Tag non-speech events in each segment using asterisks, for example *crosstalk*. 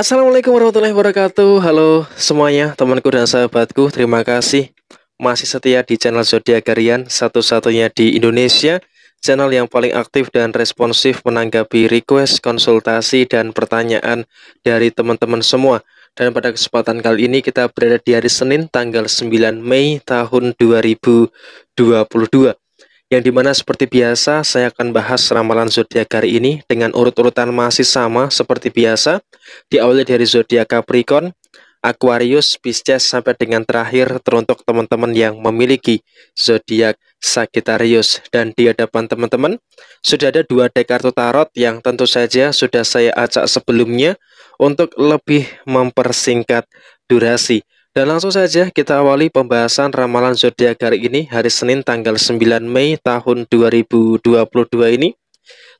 Assalamualaikum warahmatullahi wabarakatuh Halo semuanya temanku dan sahabatku Terima kasih masih setia di channel Zodiak Garian, Satu-satunya di Indonesia Channel yang paling aktif dan responsif menanggapi request, konsultasi, dan pertanyaan dari teman-teman semua Dan pada kesempatan kali ini kita berada di hari Senin tanggal 9 Mei tahun 2022 yang dimana seperti biasa saya akan bahas ramalan zodiak hari ini dengan urut-urutan masih sama seperti biasa diawali dari zodiak Capricorn, Aquarius, Pisces sampai dengan terakhir teruntuk teman-teman yang memiliki zodiak Sagittarius dan di hadapan teman-teman sudah ada dua deck kartu tarot yang tentu saja sudah saya acak sebelumnya untuk lebih mempersingkat durasi. Dan langsung saja kita awali pembahasan ramalan zodiak hari ini hari Senin tanggal 9 Mei tahun 2022 ini.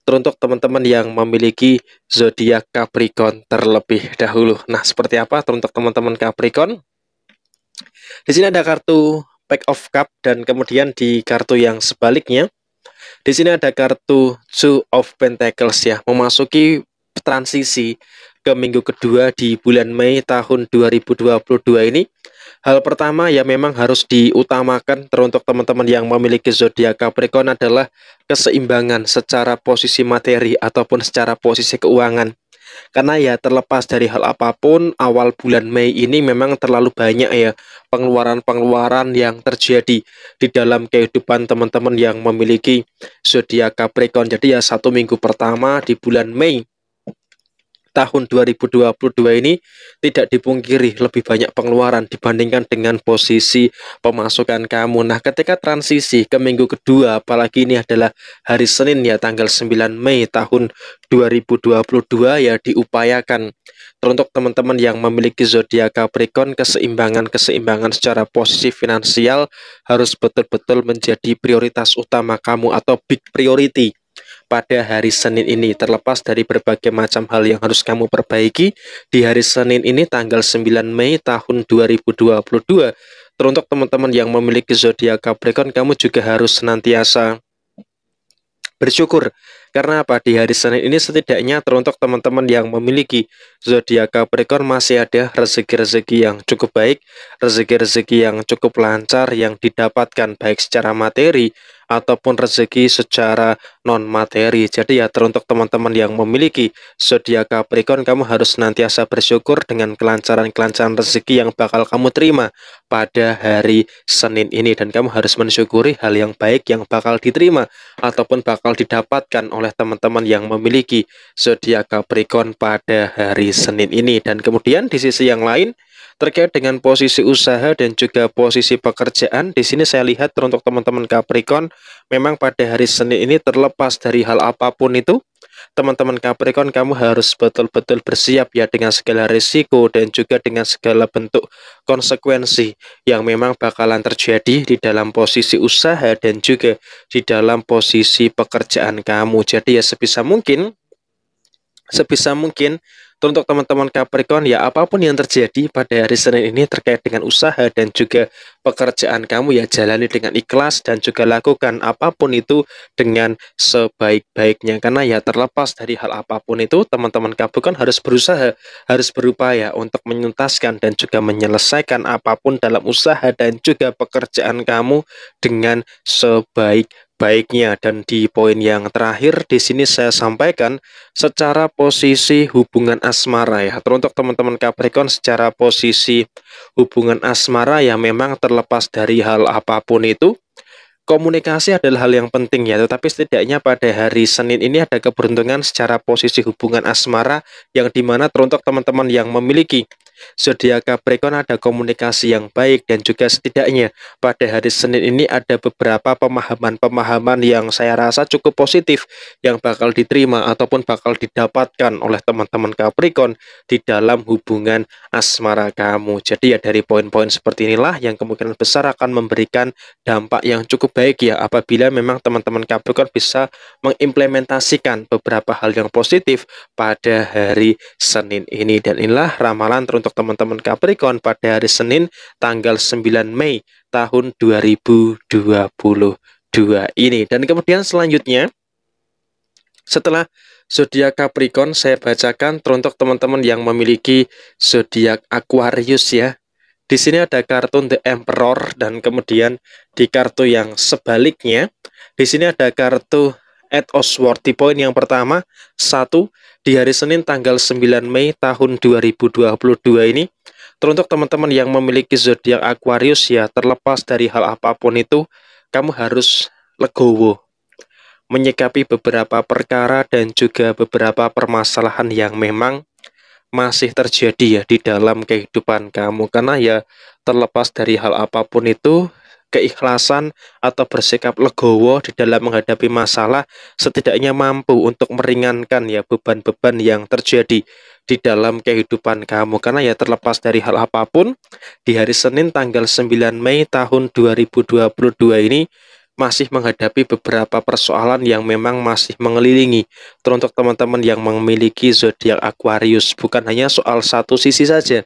Teruntuk teman-teman yang memiliki zodiak Capricorn terlebih dahulu. Nah, seperti apa teruntuk teman-teman Capricorn? Di sini ada kartu Pack of Cup dan kemudian di kartu yang sebaliknya di sini ada kartu Two of Pentacles ya, memasuki transisi ke minggu kedua di bulan Mei tahun 2022 ini. Hal pertama yang memang harus diutamakan teruntuk teman-teman yang memiliki zodiak Capricorn adalah keseimbangan secara posisi materi ataupun secara posisi keuangan. Karena ya terlepas dari hal apapun, awal bulan Mei ini memang terlalu banyak ya pengeluaran-pengeluaran yang terjadi di dalam kehidupan teman-teman yang memiliki zodiak Capricorn. Jadi ya satu minggu pertama di bulan Mei tahun 2022 ini tidak dipungkiri lebih banyak pengeluaran dibandingkan dengan posisi pemasukan kamu. Nah, ketika transisi ke minggu kedua, apalagi ini adalah hari Senin ya tanggal 9 Mei tahun 2022 ya diupayakan teruntuk teman-teman yang memiliki zodiak Capricorn keseimbangan-keseimbangan secara posisi finansial harus betul-betul menjadi prioritas utama kamu atau big priority pada hari Senin ini terlepas dari berbagai macam hal yang harus kamu perbaiki di hari Senin ini tanggal 9 Mei tahun 2022 teruntuk teman-teman yang memiliki zodiak Capricorn kamu juga harus senantiasa bersyukur karena apa di hari Senin ini setidaknya teruntuk teman-teman yang memiliki zodiak Capricorn masih ada rezeki-rezeki yang cukup baik, rezeki-rezeki yang cukup lancar yang didapatkan baik secara materi ataupun rezeki secara non materi. Jadi ya teruntuk teman-teman yang memiliki zodiak Capricorn kamu harus senantiasa bersyukur dengan kelancaran-kelancaran rezeki yang bakal kamu terima pada hari Senin ini dan kamu harus mensyukuri hal yang baik yang bakal diterima ataupun bakal didapatkan oleh teman-teman yang memiliki zodiak Capricorn pada hari Senin ini dan kemudian di sisi yang lain Terkait dengan posisi usaha dan juga posisi pekerjaan, di sini saya lihat untuk teman-teman Capricorn, memang pada hari Senin ini terlepas dari hal apapun itu, teman-teman Capricorn kamu harus betul-betul bersiap ya dengan segala risiko dan juga dengan segala bentuk konsekuensi yang memang bakalan terjadi di dalam posisi usaha dan juga di dalam posisi pekerjaan kamu. Jadi ya sebisa mungkin, sebisa mungkin untuk teman-teman Capricorn ya apapun yang terjadi pada hari Senin ini terkait dengan usaha dan juga pekerjaan kamu ya jalani dengan ikhlas dan juga lakukan apapun itu dengan sebaik-baiknya karena ya terlepas dari hal apapun itu teman-teman Capricorn harus berusaha harus berupaya untuk menyuntaskan dan juga menyelesaikan apapun dalam usaha dan juga pekerjaan kamu dengan sebaik baiknya dan di poin yang terakhir di sini saya sampaikan secara posisi hubungan asmara ya teruntuk teman-teman Capricorn secara posisi hubungan asmara ya memang terlepas dari hal apapun itu komunikasi adalah hal yang penting ya tetapi setidaknya pada hari Senin ini ada keberuntungan secara posisi hubungan asmara yang dimana teruntuk teman-teman yang memiliki Zodiak Capricorn ada komunikasi yang baik dan juga setidaknya pada hari Senin ini ada beberapa pemahaman-pemahaman yang saya rasa cukup positif yang bakal diterima ataupun bakal didapatkan oleh teman-teman Capricorn di dalam hubungan asmara kamu. Jadi ya dari poin-poin seperti inilah yang kemungkinan besar akan memberikan dampak yang cukup baik ya apabila memang teman-teman Capricorn bisa mengimplementasikan beberapa hal yang positif pada hari Senin ini dan inilah ramalan teruntuk untuk teman-teman Capricorn pada hari Senin tanggal 9 Mei tahun 2022 ini. Dan kemudian selanjutnya setelah zodiak Capricorn saya bacakan teruntuk teman-teman yang memiliki zodiak Aquarius ya. Di sini ada kartu The Emperor dan kemudian di kartu yang sebaliknya di sini ada kartu Eight of Point yang pertama, satu, di hari Senin tanggal 9 Mei tahun 2022 ini teruntuk teman-teman yang memiliki zodiak Aquarius ya terlepas dari hal apapun itu kamu harus legowo menyikapi beberapa perkara dan juga beberapa permasalahan yang memang masih terjadi ya di dalam kehidupan kamu karena ya terlepas dari hal apapun itu keikhlasan atau bersikap legowo di dalam menghadapi masalah setidaknya mampu untuk meringankan ya beban-beban yang terjadi di dalam kehidupan kamu karena ya terlepas dari hal apapun di hari Senin tanggal 9 Mei tahun 2022 ini masih menghadapi beberapa persoalan yang memang masih mengelilingi teruntuk teman-teman yang memiliki zodiak Aquarius bukan hanya soal satu sisi saja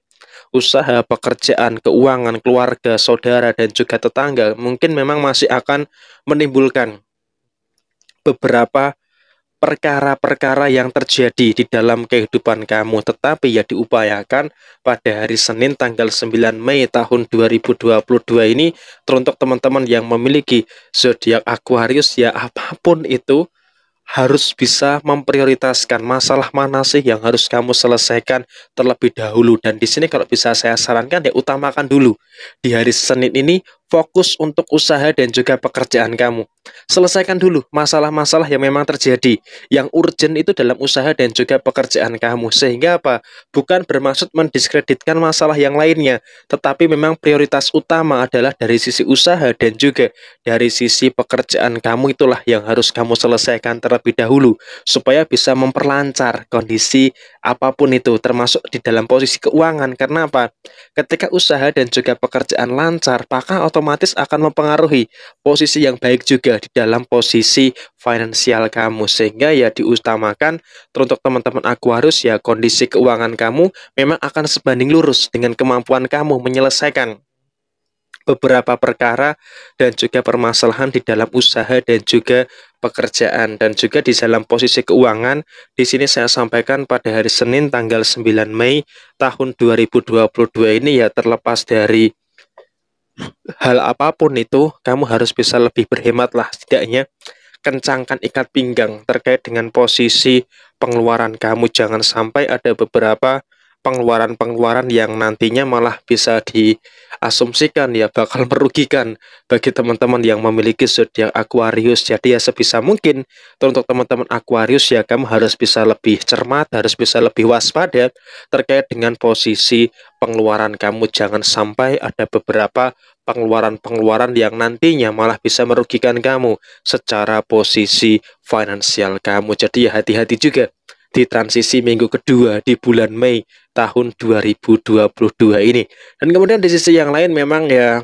usaha, pekerjaan, keuangan, keluarga, saudara, dan juga tetangga mungkin memang masih akan menimbulkan beberapa perkara-perkara yang terjadi di dalam kehidupan kamu tetapi ya diupayakan pada hari Senin tanggal 9 Mei tahun 2022 ini teruntuk teman-teman yang memiliki zodiak Aquarius ya apapun itu harus bisa memprioritaskan masalah mana sih yang harus kamu selesaikan terlebih dahulu. Dan di sini kalau bisa saya sarankan ya utamakan dulu. Di hari Senin ini fokus untuk usaha dan juga pekerjaan kamu. Selesaikan dulu masalah-masalah yang memang terjadi. Yang urgent itu dalam usaha dan juga pekerjaan kamu. Sehingga apa? Bukan bermaksud mendiskreditkan masalah yang lainnya, tetapi memang prioritas utama adalah dari sisi usaha dan juga dari sisi pekerjaan kamu itulah yang harus kamu selesaikan terlebih dahulu supaya bisa memperlancar kondisi apapun itu termasuk di dalam posisi keuangan. Karena apa? Ketika usaha dan juga pekerjaan lancar, maka otomatis akan mempengaruhi posisi yang baik juga di dalam posisi finansial kamu sehingga ya diutamakan teruntuk teman-teman Aquarius ya kondisi keuangan kamu memang akan sebanding lurus dengan kemampuan kamu menyelesaikan beberapa perkara dan juga permasalahan di dalam usaha dan juga pekerjaan dan juga di dalam posisi keuangan. Di sini saya sampaikan pada hari Senin tanggal 9 Mei tahun 2022 ini ya terlepas dari hal apapun itu kamu harus bisa lebih berhemat lah setidaknya kencangkan ikat pinggang terkait dengan posisi pengeluaran kamu jangan sampai ada beberapa pengeluaran-pengeluaran yang nantinya malah bisa diasumsikan ya bakal *laughs* merugikan bagi teman-teman yang memiliki zodiak Aquarius. Jadi ya sebisa mungkin untuk teman-teman Aquarius ya kamu harus bisa lebih cermat, harus bisa lebih waspada terkait dengan posisi pengeluaran kamu. Jangan sampai ada beberapa pengeluaran-pengeluaran yang nantinya malah bisa merugikan kamu secara posisi finansial kamu. Jadi ya hati-hati juga di transisi minggu kedua di bulan Mei tahun 2022 ini. Dan kemudian di sisi yang lain memang ya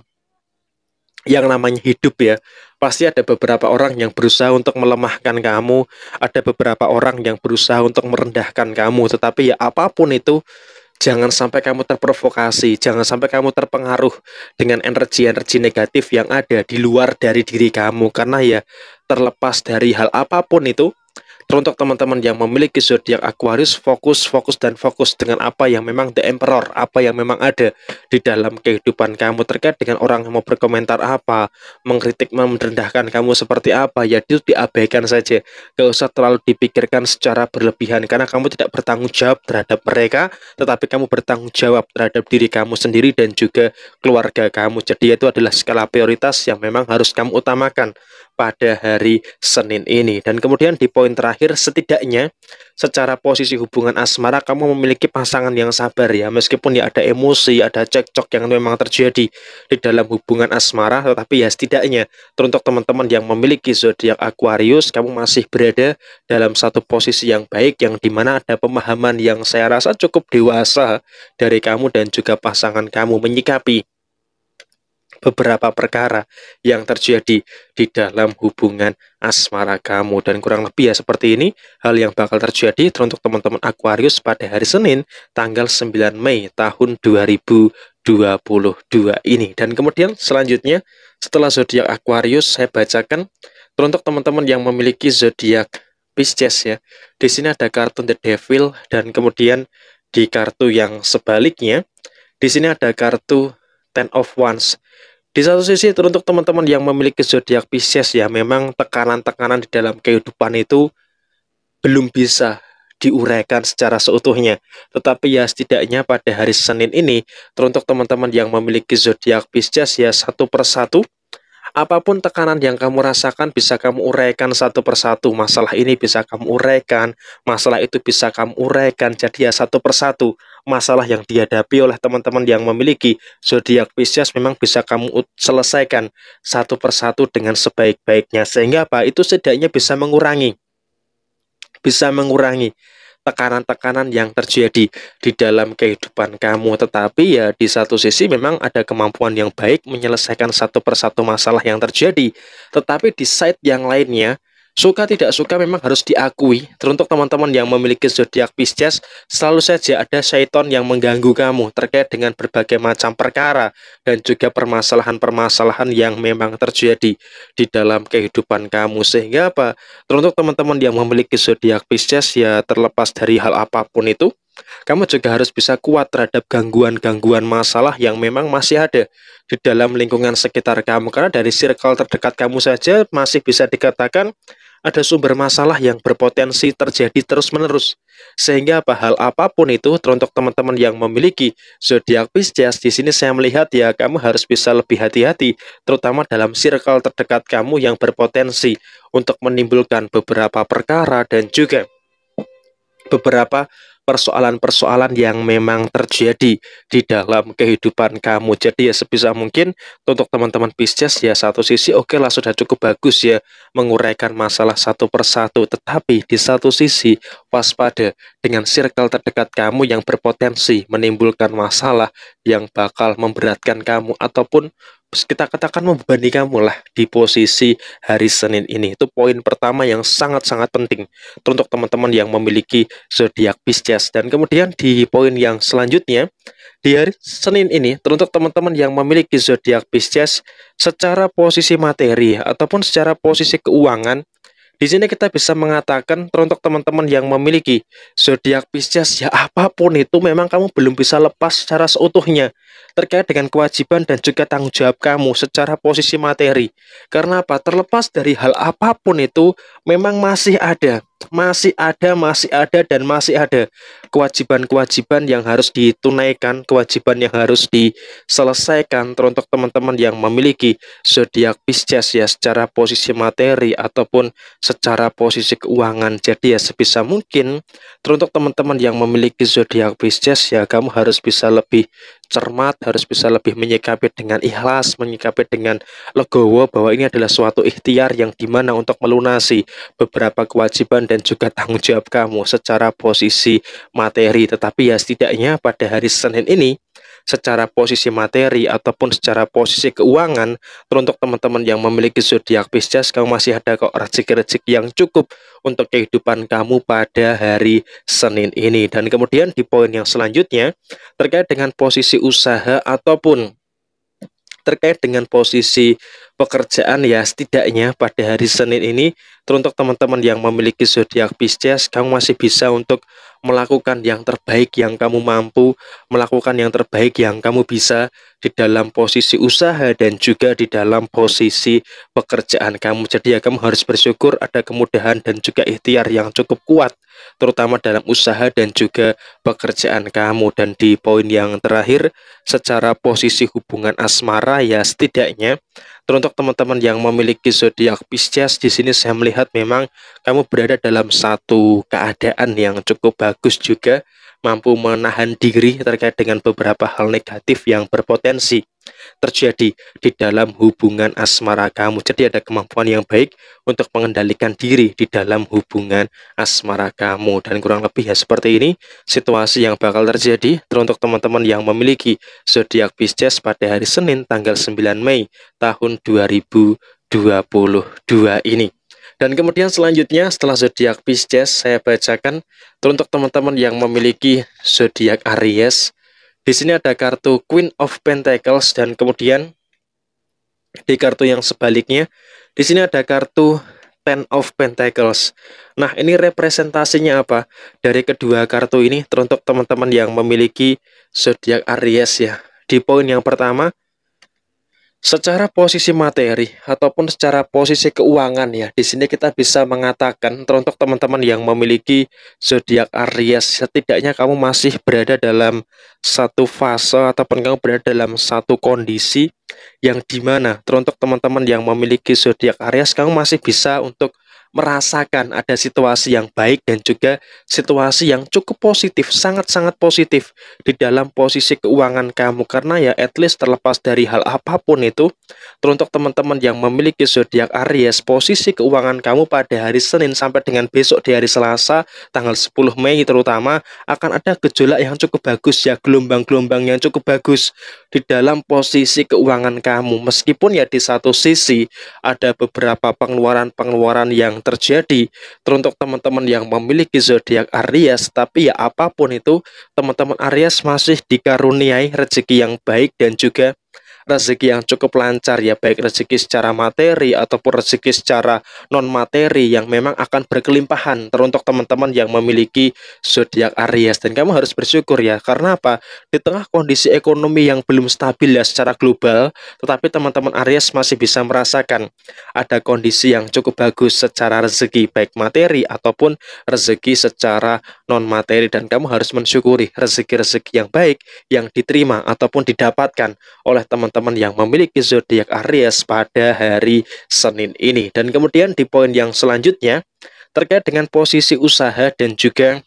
yang namanya hidup ya. Pasti ada beberapa orang yang berusaha untuk melemahkan kamu, ada beberapa orang yang berusaha untuk merendahkan kamu, tetapi ya apapun itu jangan sampai kamu terprovokasi, jangan sampai kamu terpengaruh dengan energi-energi negatif yang ada di luar dari diri kamu karena ya terlepas dari hal apapun itu Teruntuk teman-teman yang memiliki zodiak Aquarius, fokus, fokus, dan fokus dengan apa yang memang the emperor, apa yang memang ada di dalam kehidupan kamu terkait dengan orang yang mau berkomentar apa, mengkritik, merendahkan kamu seperti apa, ya itu diabaikan saja. Gak usah terlalu dipikirkan secara berlebihan, karena kamu tidak bertanggung jawab terhadap mereka, tetapi kamu bertanggung jawab terhadap diri kamu sendiri dan juga keluarga kamu. Jadi itu adalah skala prioritas yang memang harus kamu utamakan pada hari Senin ini. Dan kemudian di poin terakhir setidaknya secara posisi hubungan asmara kamu memiliki pasangan yang sabar ya. Meskipun ya ada emosi, ada cekcok yang memang terjadi di dalam hubungan asmara tetapi ya setidaknya teruntuk teman-teman yang memiliki zodiak Aquarius kamu masih berada dalam satu posisi yang baik yang dimana ada pemahaman yang saya rasa cukup dewasa dari kamu dan juga pasangan kamu menyikapi beberapa perkara yang terjadi di dalam hubungan asmara kamu dan kurang lebih ya seperti ini hal yang bakal terjadi teruntuk teman-teman Aquarius pada hari Senin tanggal 9 Mei tahun 2022 ini dan kemudian selanjutnya setelah zodiak Aquarius saya bacakan teruntuk teman-teman yang memiliki zodiak Pisces ya di sini ada kartu The Devil dan kemudian di kartu yang sebaliknya di sini ada kartu Ten of Wands di satu sisi teruntuk teman-teman yang memiliki zodiak Pisces ya memang tekanan-tekanan di dalam kehidupan itu belum bisa diuraikan secara seutuhnya. Tetapi ya setidaknya pada hari Senin ini teruntuk teman-teman yang memiliki zodiak Pisces ya satu persatu apapun tekanan yang kamu rasakan bisa kamu uraikan satu persatu. Masalah ini bisa kamu uraikan, masalah itu bisa kamu uraikan. Jadi ya satu persatu masalah yang dihadapi oleh teman-teman yang memiliki zodiak Pisces memang bisa kamu selesaikan satu persatu dengan sebaik-baiknya sehingga apa itu setidaknya bisa mengurangi bisa mengurangi tekanan-tekanan yang terjadi di dalam kehidupan kamu. Tetapi ya di satu sisi memang ada kemampuan yang baik menyelesaikan satu persatu masalah yang terjadi. Tetapi di side yang lainnya, Suka tidak suka memang harus diakui. Teruntuk teman-teman yang memiliki zodiak Pisces, selalu saja ada syaiton yang mengganggu kamu terkait dengan berbagai macam perkara dan juga permasalahan-permasalahan yang memang terjadi di dalam kehidupan kamu. Sehingga apa? Teruntuk teman-teman yang memiliki zodiak Pisces ya terlepas dari hal apapun itu, kamu juga harus bisa kuat terhadap gangguan-gangguan masalah yang memang masih ada di dalam lingkungan sekitar kamu karena dari circle terdekat kamu saja masih bisa dikatakan ada sumber masalah yang berpotensi terjadi terus-menerus. Sehingga apa hal apapun itu teruntuk teman-teman yang memiliki zodiak Pisces di sini saya melihat ya kamu harus bisa lebih hati-hati terutama dalam circle terdekat kamu yang berpotensi untuk menimbulkan beberapa perkara dan juga beberapa persoalan-persoalan yang memang terjadi di dalam kehidupan kamu. Jadi ya sebisa mungkin untuk teman-teman Pisces ya satu sisi oke okay lah sudah cukup bagus ya menguraikan masalah satu persatu, tetapi di satu sisi waspada dengan circle terdekat kamu yang berpotensi menimbulkan masalah yang bakal memberatkan kamu ataupun kita katakan membebani kamu lah di posisi hari Senin ini. Itu poin pertama yang sangat-sangat penting untuk teman-teman yang memiliki zodiak Pisces. Dan kemudian di poin yang selanjutnya, di hari Senin ini, teruntuk teman-teman yang memiliki zodiak Pisces secara posisi materi ataupun secara posisi keuangan, di sini kita bisa mengatakan teruntuk teman-teman yang memiliki zodiak Pisces ya apapun itu memang kamu belum bisa lepas secara seutuhnya terkait dengan kewajiban dan juga tanggung jawab kamu secara posisi materi. Karena apa? Terlepas dari hal apapun itu memang masih ada masih ada, masih ada, dan masih ada kewajiban-kewajiban yang harus ditunaikan, kewajiban yang harus diselesaikan teruntuk teman-teman yang memiliki zodiak Pisces ya secara posisi materi ataupun secara posisi keuangan. Jadi ya sebisa mungkin teruntuk teman-teman yang memiliki zodiak Pisces ya kamu harus bisa lebih cermat, harus bisa lebih menyikapi dengan ikhlas, menyikapi dengan legowo bahwa ini adalah suatu ikhtiar yang dimana untuk melunasi beberapa kewajiban dan juga tanggung jawab kamu secara posisi materi. Tetapi ya setidaknya pada hari Senin ini secara posisi materi ataupun secara posisi keuangan teruntuk teman-teman yang memiliki zodiak Pisces kamu masih ada kok rezeki-rezeki yang cukup untuk kehidupan kamu pada hari Senin ini dan kemudian di poin yang selanjutnya terkait dengan posisi usaha ataupun terkait dengan posisi pekerjaan ya setidaknya pada hari Senin ini teruntuk teman-teman yang memiliki zodiak Pisces kamu masih bisa untuk melakukan yang terbaik yang kamu mampu, melakukan yang terbaik yang kamu bisa di dalam posisi usaha dan juga di dalam posisi pekerjaan kamu. Jadi ya kamu harus bersyukur ada kemudahan dan juga ikhtiar yang cukup kuat terutama dalam usaha dan juga pekerjaan kamu. Dan di poin yang terakhir secara posisi hubungan asmara ya setidaknya teruntuk teman-teman yang memiliki zodiak Pisces di sini saya melihat memang kamu berada dalam satu keadaan yang cukup bagus bagus juga mampu menahan diri terkait dengan beberapa hal negatif yang berpotensi terjadi di dalam hubungan asmara kamu. Jadi ada kemampuan yang baik untuk mengendalikan diri di dalam hubungan asmara kamu. Dan kurang lebih ya seperti ini situasi yang bakal terjadi teruntuk teman-teman yang memiliki zodiak Pisces pada hari Senin tanggal 9 Mei tahun 2022 ini. Dan kemudian selanjutnya setelah zodiak Pisces saya bacakan untuk teman-teman yang memiliki zodiak Aries. Di sini ada kartu Queen of Pentacles dan kemudian di kartu yang sebaliknya di sini ada kartu Ten of Pentacles. Nah, ini representasinya apa? Dari kedua kartu ini teruntuk teman-teman yang memiliki zodiak Aries ya. Di poin yang pertama, Secara posisi materi ataupun secara posisi keuangan ya, di sini kita bisa mengatakan untuk teman-teman yang memiliki zodiak Aries, setidaknya kamu masih berada dalam satu fase ataupun kamu berada dalam satu kondisi yang dimana untuk teman-teman yang memiliki zodiak Aries, kamu masih bisa untuk merasakan ada situasi yang baik dan juga situasi yang cukup positif, sangat-sangat positif di dalam posisi keuangan kamu karena ya at least terlepas dari hal apapun itu teruntuk teman-teman yang memiliki zodiak Aries, posisi keuangan kamu pada hari Senin sampai dengan besok di hari Selasa tanggal 10 Mei terutama akan ada gejolak yang cukup bagus ya, gelombang-gelombang yang cukup bagus di dalam posisi keuangan kamu. Meskipun ya di satu sisi ada beberapa pengeluaran-pengeluaran yang terjadi teruntuk teman-teman yang memiliki zodiak Aries, tapi ya apapun itu teman-teman Aries masih dikaruniai rezeki yang baik dan juga rezeki yang cukup lancar ya baik rezeki secara materi ataupun rezeki secara non materi yang memang akan berkelimpahan teruntuk teman-teman yang memiliki zodiak Aries dan kamu harus bersyukur ya karena apa di tengah kondisi ekonomi yang belum stabil ya secara global tetapi teman-teman Aries masih bisa merasakan ada kondisi yang cukup bagus secara rezeki baik materi ataupun rezeki secara non materi dan kamu harus mensyukuri rezeki-rezeki yang baik yang diterima ataupun didapatkan oleh teman-teman teman-teman yang memiliki zodiak Aries pada hari Senin ini. Dan kemudian di poin yang selanjutnya terkait dengan posisi usaha dan juga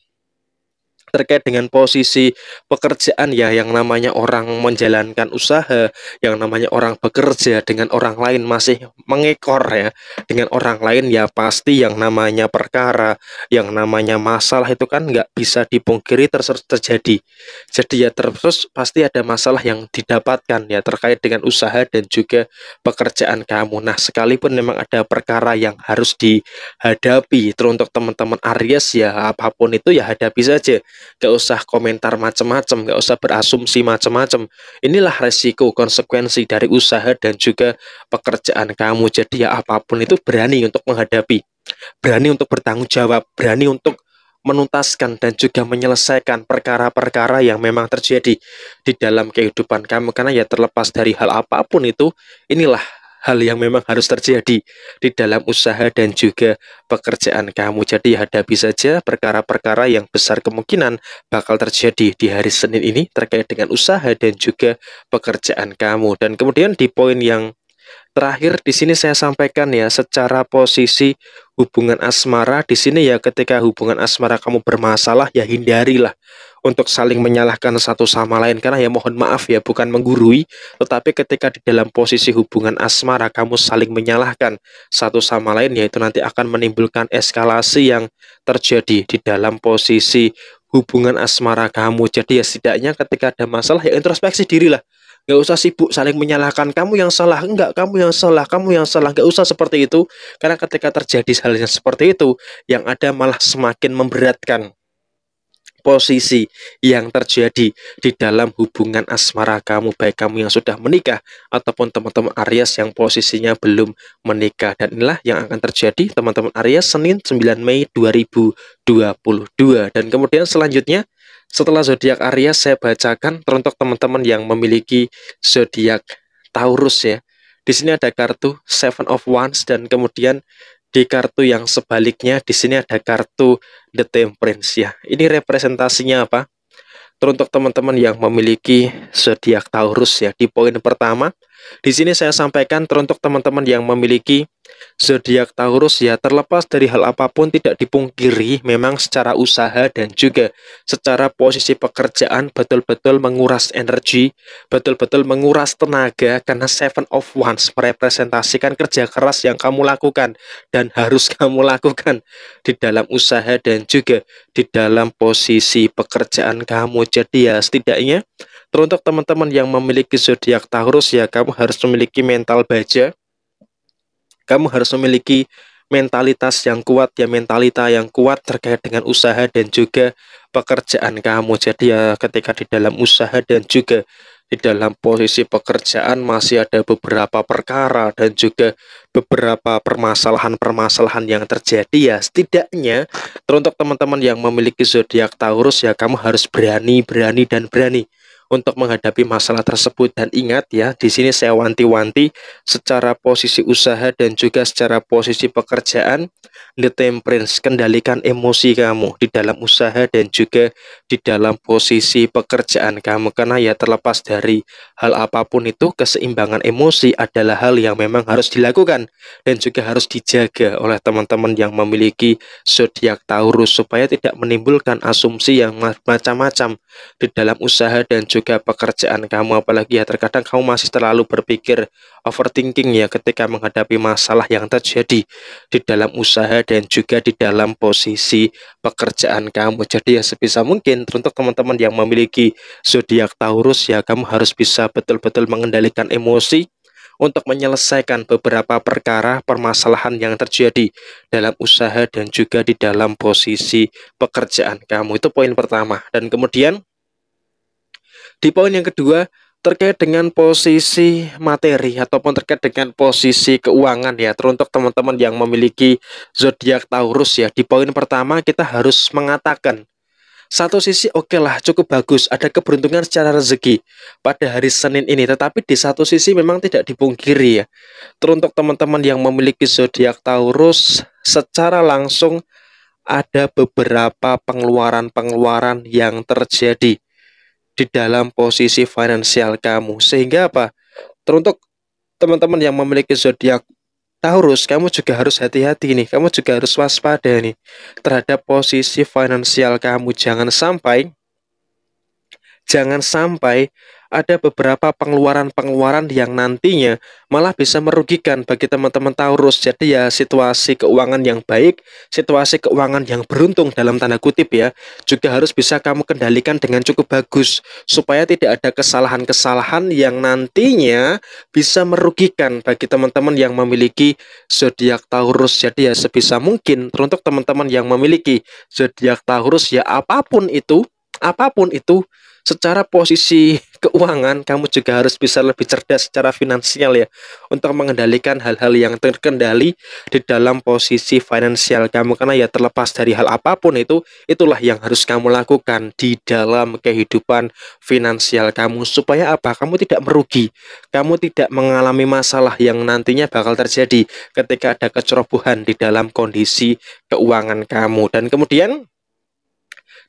terkait dengan posisi pekerjaan ya yang namanya orang menjalankan usaha, yang namanya orang bekerja dengan orang lain masih mengekor ya. Dengan orang lain ya pasti yang namanya perkara, yang namanya masalah itu kan nggak bisa dipungkiri ter terjadi. Jadi ya terus pasti ada masalah yang didapatkan ya terkait dengan usaha dan juga pekerjaan kamu. Nah, sekalipun memang ada perkara yang harus dihadapi teruntuk teman-teman Aries ya apapun itu ya hadapi saja Gak usah komentar macem-macem, gak usah berasumsi macem-macem. Inilah resiko konsekuensi dari usaha dan juga pekerjaan kamu. Jadi ya apapun itu berani untuk menghadapi, berani untuk bertanggung jawab, berani untuk menuntaskan dan juga menyelesaikan perkara-perkara yang memang terjadi di dalam kehidupan kamu karena ya terlepas dari hal apapun itu inilah hal yang memang harus terjadi di dalam usaha dan juga pekerjaan kamu. Jadi hadapi saja perkara-perkara yang besar kemungkinan bakal terjadi di hari Senin ini terkait dengan usaha dan juga pekerjaan kamu. Dan kemudian di poin yang Terakhir di sini saya sampaikan ya secara posisi hubungan asmara di sini ya ketika hubungan asmara kamu bermasalah ya hindarilah untuk saling menyalahkan satu sama lain karena ya mohon maaf ya bukan menggurui tetapi ketika di dalam posisi hubungan asmara kamu saling menyalahkan satu sama lain yaitu nanti akan menimbulkan eskalasi yang terjadi di dalam posisi hubungan asmara kamu jadi ya setidaknya ketika ada masalah ya introspeksi dirilah Gak usah sibuk saling menyalahkan kamu yang salah, enggak kamu yang salah, kamu yang salah, gak usah seperti itu. Karena ketika terjadi hal yang seperti itu, yang ada malah semakin memberatkan posisi yang terjadi di dalam hubungan asmara kamu, baik kamu yang sudah menikah ataupun teman-teman Aries yang posisinya belum menikah. Dan inilah yang akan terjadi teman-teman Aries Senin 9 Mei 2022. Dan kemudian selanjutnya setelah zodiak Aries saya bacakan teruntuk teman-teman yang memiliki zodiak Taurus ya. Di sini ada kartu Seven of Wands dan kemudian di kartu yang sebaliknya di sini ada kartu the temperance ya. Ini representasinya apa? Teruntuk teman-teman yang memiliki zodiak Taurus ya. Di poin pertama, di sini saya sampaikan teruntuk teman-teman yang memiliki zodiak Taurus ya terlepas dari hal apapun tidak dipungkiri memang secara usaha dan juga secara posisi pekerjaan betul-betul menguras energi, betul-betul menguras tenaga karena Seven of Wands merepresentasikan kerja keras yang kamu lakukan dan harus *laughs* kamu lakukan di dalam usaha dan juga di dalam posisi pekerjaan kamu. Jadi ya setidaknya teruntuk teman-teman yang memiliki zodiak Taurus ya kamu harus memiliki mental baja kamu harus memiliki mentalitas yang kuat ya mentalita yang kuat terkait dengan usaha dan juga pekerjaan kamu jadi ya ketika di dalam usaha dan juga di dalam posisi pekerjaan masih ada beberapa perkara dan juga beberapa permasalahan-permasalahan yang terjadi ya setidaknya teruntuk teman-teman yang memiliki zodiak Taurus ya kamu harus berani berani dan berani untuk menghadapi masalah tersebut dan ingat ya di sini saya wanti-wanti secara posisi usaha dan juga secara posisi pekerjaan the temperance kendalikan emosi kamu di dalam usaha dan juga di dalam posisi pekerjaan kamu karena ya terlepas dari hal apapun itu keseimbangan emosi adalah hal yang memang harus dilakukan dan juga harus dijaga oleh teman-teman yang memiliki zodiak Taurus supaya tidak menimbulkan asumsi yang macam-macam di dalam usaha dan juga juga pekerjaan kamu apalagi ya terkadang kamu masih terlalu berpikir overthinking ya ketika menghadapi masalah yang terjadi di dalam usaha dan juga di dalam posisi pekerjaan kamu jadi ya sebisa mungkin untuk teman-teman yang memiliki zodiak Taurus ya kamu harus bisa betul-betul mengendalikan emosi untuk menyelesaikan beberapa perkara permasalahan yang terjadi dalam usaha dan juga di dalam posisi pekerjaan kamu. Itu poin pertama. Dan kemudian di poin yang kedua terkait dengan posisi materi ataupun terkait dengan posisi keuangan ya teruntuk teman-teman yang memiliki zodiak Taurus ya di poin pertama kita harus mengatakan satu sisi oke okay lah cukup bagus ada keberuntungan secara rezeki pada hari Senin ini tetapi di satu sisi memang tidak dipungkiri ya teruntuk teman-teman yang memiliki zodiak Taurus secara langsung ada beberapa pengeluaran-pengeluaran yang terjadi di dalam posisi finansial kamu. Sehingga apa? Teruntuk teman-teman yang memiliki zodiak Taurus, kamu juga harus hati-hati nih. Kamu juga harus waspada nih terhadap posisi finansial kamu. Jangan sampai jangan sampai ada beberapa pengeluaran-pengeluaran yang nantinya malah bisa merugikan bagi teman-teman Taurus. Jadi ya situasi keuangan yang baik, situasi keuangan yang beruntung dalam tanda kutip ya, juga harus bisa kamu kendalikan dengan cukup bagus supaya tidak ada kesalahan-kesalahan yang nantinya bisa merugikan bagi teman-teman yang memiliki zodiak Taurus. Jadi ya sebisa mungkin teruntuk teman-teman yang memiliki zodiak Taurus ya apapun itu, apapun itu secara posisi keuangan, kamu juga harus bisa lebih cerdas secara finansial ya untuk mengendalikan hal-hal yang terkendali di dalam posisi finansial kamu karena ya terlepas dari hal apapun itu itulah yang harus kamu lakukan di dalam kehidupan finansial kamu supaya apa? Kamu tidak merugi, kamu tidak mengalami masalah yang nantinya bakal terjadi ketika ada kecerobohan di dalam kondisi keuangan kamu dan kemudian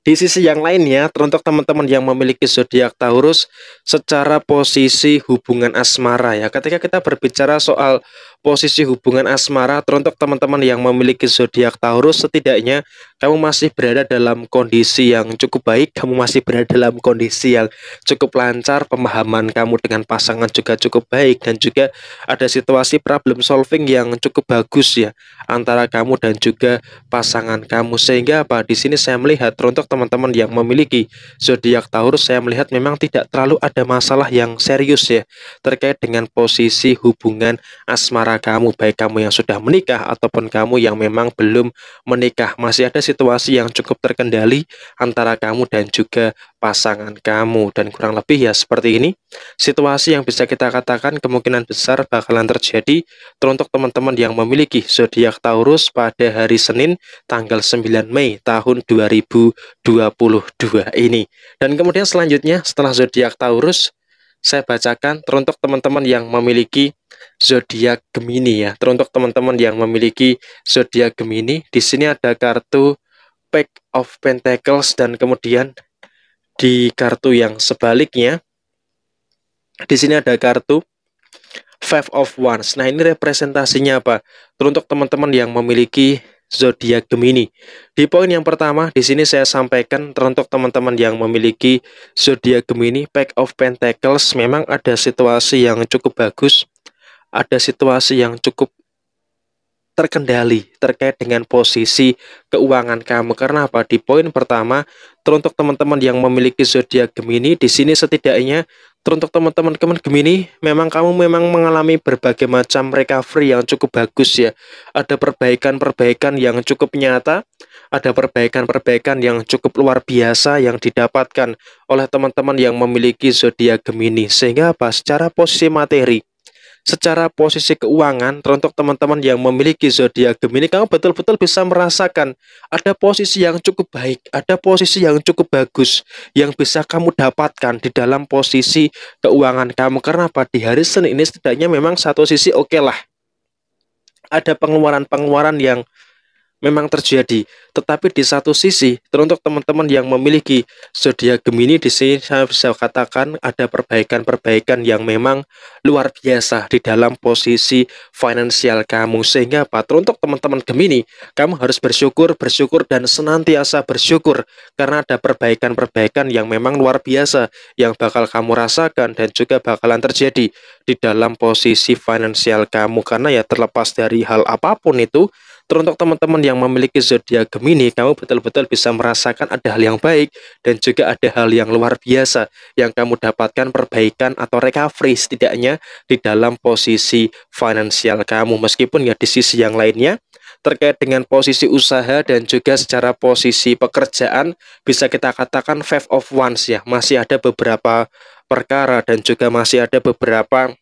di sisi yang lainnya, teruntuk teman-teman yang memiliki zodiak Taurus secara posisi hubungan asmara ya. Ketika kita berbicara soal posisi hubungan asmara teruntuk teman-teman yang memiliki zodiak Taurus setidaknya kamu masih berada dalam kondisi yang cukup baik kamu masih berada dalam kondisi yang cukup lancar pemahaman kamu dengan pasangan juga cukup baik dan juga ada situasi problem solving yang cukup bagus ya antara kamu dan juga pasangan kamu sehingga apa di sini saya melihat teruntuk teman-teman yang memiliki zodiak Taurus saya melihat memang tidak terlalu ada masalah yang serius ya terkait dengan posisi hubungan asmara kamu baik kamu yang sudah menikah ataupun kamu yang memang belum menikah masih ada situasi yang cukup terkendali antara kamu dan juga pasangan kamu dan kurang lebih ya seperti ini situasi yang bisa kita katakan kemungkinan besar bakalan terjadi teruntuk teman-teman yang memiliki zodiak Taurus pada hari Senin tanggal 9 Mei tahun 2022 ini dan kemudian selanjutnya setelah zodiak Taurus saya bacakan teruntuk teman-teman yang memiliki zodiak Gemini ya. Teruntuk teman-teman yang memiliki zodiak Gemini, di sini ada kartu Pack of Pentacles dan kemudian di kartu yang sebaliknya di sini ada kartu Five of Wands. Nah, ini representasinya apa? Teruntuk teman-teman yang memiliki zodiak Gemini. Di poin yang pertama, di sini saya sampaikan untuk teman-teman yang memiliki zodiak Gemini, Pack of Pentacles memang ada situasi yang cukup bagus, ada situasi yang cukup terkendali terkait dengan posisi keuangan kamu. Karena apa? Di poin pertama, teruntuk teman-teman yang memiliki zodiak Gemini, di sini setidaknya Teruntuk teman-teman Gemini, memang kamu memang mengalami berbagai macam recovery yang cukup bagus ya. Ada perbaikan-perbaikan yang cukup nyata, ada perbaikan-perbaikan yang cukup luar biasa yang didapatkan oleh teman-teman yang memiliki zodiak Gemini. Sehingga apa? Secara posisi materi, secara posisi keuangan untuk teman-teman yang memiliki zodiak Gemini kamu betul-betul bisa merasakan ada posisi yang cukup baik, ada posisi yang cukup bagus yang bisa kamu dapatkan di dalam posisi keuangan kamu. Karena apa? Di hari Senin ini setidaknya memang satu sisi oke okay lah. Ada pengeluaran-pengeluaran yang memang terjadi. Tetapi di satu sisi, teruntuk teman-teman yang memiliki zodiak Gemini di sini saya bisa katakan ada perbaikan-perbaikan yang memang luar biasa di dalam posisi finansial kamu. Sehingga apa? Teruntuk teman-teman Gemini, kamu harus bersyukur, bersyukur dan senantiasa bersyukur karena ada perbaikan-perbaikan yang memang luar biasa yang bakal kamu rasakan dan juga bakalan terjadi di dalam posisi finansial kamu karena ya terlepas dari hal apapun itu Teruntuk teman-teman yang memiliki zodiak Gemini, kamu betul-betul bisa merasakan ada hal yang baik dan juga ada hal yang luar biasa yang kamu dapatkan perbaikan atau recovery setidaknya di dalam posisi finansial kamu. Meskipun ya di sisi yang lainnya terkait dengan posisi usaha dan juga secara posisi pekerjaan bisa kita katakan five of ones ya. Masih ada beberapa perkara dan juga masih ada beberapa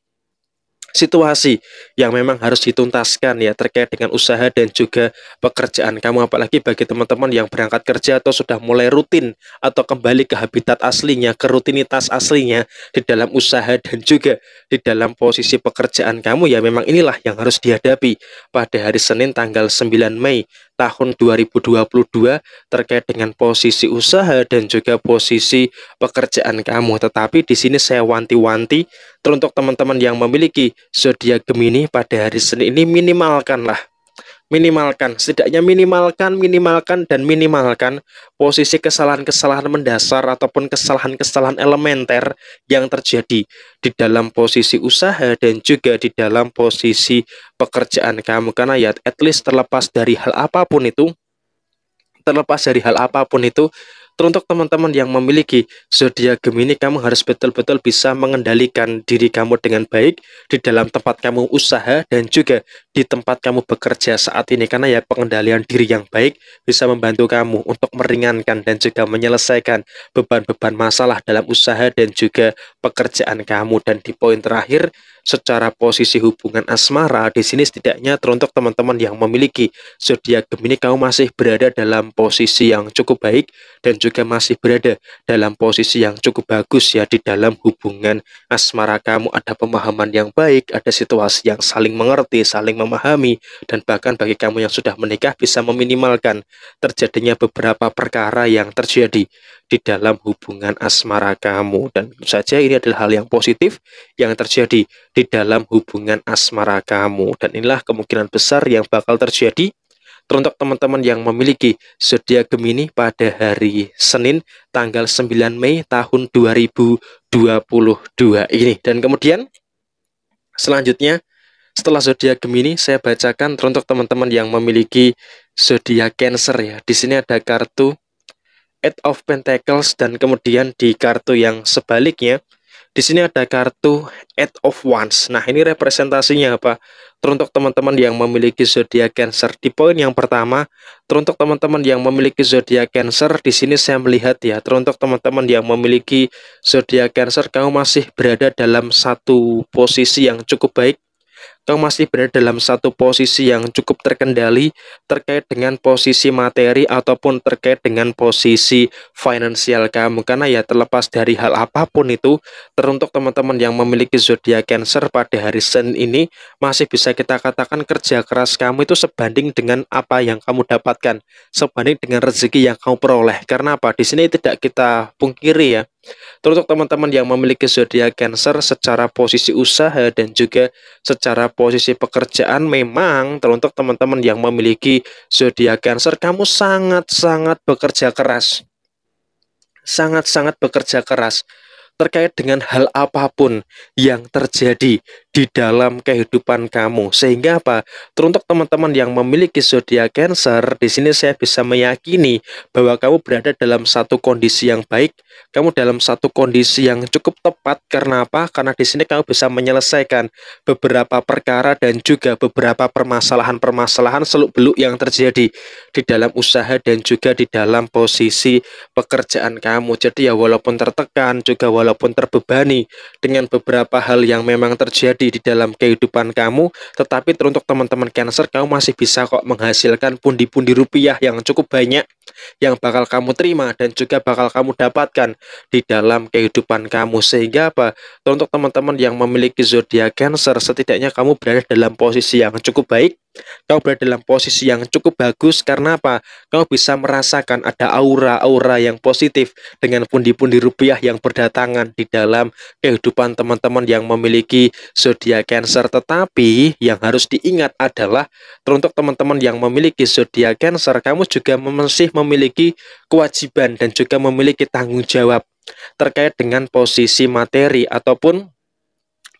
situasi yang memang harus dituntaskan ya terkait dengan usaha dan juga pekerjaan kamu apalagi bagi teman-teman yang berangkat kerja atau sudah mulai rutin atau kembali ke habitat aslinya, ke rutinitas aslinya di dalam usaha dan juga di dalam posisi pekerjaan kamu ya memang inilah yang harus dihadapi pada hari Senin tanggal 9 Mei tahun 2022 terkait dengan posisi usaha dan juga posisi pekerjaan kamu. Tetapi di sini saya wanti-wanti teruntuk teman-teman yang memiliki zodiak Gemini pada hari Senin ini minimalkanlah minimalkan setidaknya minimalkan minimalkan dan minimalkan posisi kesalahan-kesalahan mendasar ataupun kesalahan-kesalahan elementer yang terjadi di dalam posisi usaha dan juga di dalam posisi pekerjaan kamu karena ya at least terlepas dari hal apapun itu terlepas dari hal apapun itu Teruntuk teman-teman yang memiliki zodiak Gemini, kamu harus betul-betul bisa mengendalikan diri kamu dengan baik di dalam tempat kamu usaha dan juga di tempat kamu bekerja saat ini. Karena ya pengendalian diri yang baik bisa membantu kamu untuk meringankan dan juga menyelesaikan beban-beban masalah dalam usaha dan juga pekerjaan kamu. Dan di poin terakhir, secara posisi hubungan asmara di sini setidaknya teruntuk teman-teman yang memiliki zodiak Gemini kamu masih berada dalam posisi yang cukup baik dan juga masih berada dalam posisi yang cukup bagus ya di dalam hubungan asmara kamu ada pemahaman yang baik ada situasi yang saling mengerti saling memahami dan bahkan bagi kamu yang sudah menikah bisa meminimalkan terjadinya beberapa perkara yang terjadi di dalam hubungan asmara kamu. Dan tentu saja ini adalah hal yang positif yang terjadi di dalam hubungan asmara kamu. Dan inilah kemungkinan besar yang bakal terjadi teruntuk teman-teman yang memiliki zodiak Gemini pada hari Senin tanggal 9 Mei tahun 2022 ini. Dan kemudian selanjutnya setelah zodiak Gemini saya bacakan teruntuk teman-teman yang memiliki zodiak Cancer ya. Di sini ada kartu Eight of Pentacles dan kemudian di kartu yang sebaliknya di sini ada kartu Eight of Wands. Nah, ini representasinya apa? Teruntuk teman-teman yang memiliki zodiak Cancer di poin yang pertama, teruntuk teman-teman yang memiliki zodiak Cancer di sini saya melihat ya, teruntuk teman-teman yang memiliki zodiak Cancer kamu masih berada dalam satu posisi yang cukup baik Kau masih berada dalam satu posisi yang cukup terkendali terkait dengan posisi materi ataupun terkait dengan posisi finansial kamu. Karena ya terlepas dari hal apapun itu, teruntuk teman-teman yang memiliki zodiak Cancer pada hari Senin ini masih bisa kita katakan kerja keras kamu itu sebanding dengan apa yang kamu dapatkan, sebanding dengan rezeki yang kamu peroleh. Karena apa? Di sini tidak kita pungkiri ya untuk teman-teman yang memiliki zodiak Cancer secara posisi usaha dan juga secara posisi pekerjaan memang teruntuk teman-teman yang memiliki zodiak Cancer kamu sangat-sangat bekerja keras. Sangat-sangat bekerja keras terkait dengan hal apapun yang terjadi di dalam kehidupan kamu. Sehingga apa? Teruntuk teman-teman yang memiliki zodiak Cancer, di sini saya bisa meyakini bahwa kamu berada dalam satu kondisi yang baik, kamu dalam satu kondisi yang cukup tepat karena apa? Karena di sini kamu bisa menyelesaikan beberapa perkara dan juga beberapa permasalahan-permasalahan seluk-beluk yang terjadi di dalam usaha dan juga di dalam posisi pekerjaan kamu. Jadi ya walaupun tertekan juga walaupun terbebani dengan beberapa hal yang memang terjadi terjadi di dalam kehidupan kamu, tetapi teruntuk teman-teman Cancer kamu masih bisa kok menghasilkan pundi-pundi rupiah yang cukup banyak yang bakal kamu terima dan juga bakal kamu dapatkan di dalam kehidupan kamu sehingga apa? untuk teman-teman yang memiliki zodiak Cancer setidaknya kamu berada dalam posisi yang cukup baik Kau berada dalam posisi yang cukup bagus karena apa? Kau bisa merasakan ada aura-aura yang positif dengan pundi-pundi rupiah yang berdatangan di dalam kehidupan teman-teman yang memiliki zodiak Cancer. Tetapi yang harus diingat adalah teruntuk teman-teman yang memiliki zodiak Cancer, kamu juga masih memiliki kewajiban dan juga memiliki tanggung jawab terkait dengan posisi materi ataupun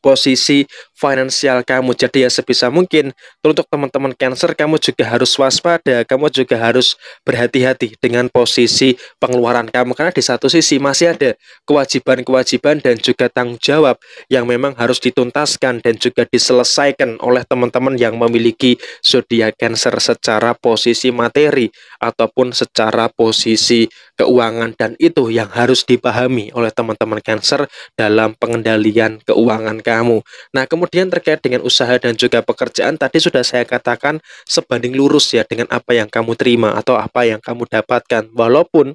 posisi finansial kamu. Jadi ya sebisa mungkin untuk teman-teman Cancer kamu juga harus waspada, kamu juga harus berhati-hati dengan posisi pengeluaran kamu karena di satu sisi masih ada kewajiban-kewajiban dan juga tanggung jawab yang memang harus dituntaskan dan juga diselesaikan oleh teman-teman yang memiliki zodiak Cancer secara posisi materi ataupun secara posisi keuangan dan itu yang harus dipahami oleh teman-teman Cancer dalam pengendalian keuangan kamu. Nah, kemudian Kemudian terkait dengan usaha dan juga pekerjaan tadi sudah saya katakan sebanding lurus ya dengan apa yang kamu terima atau apa yang kamu dapatkan. Walaupun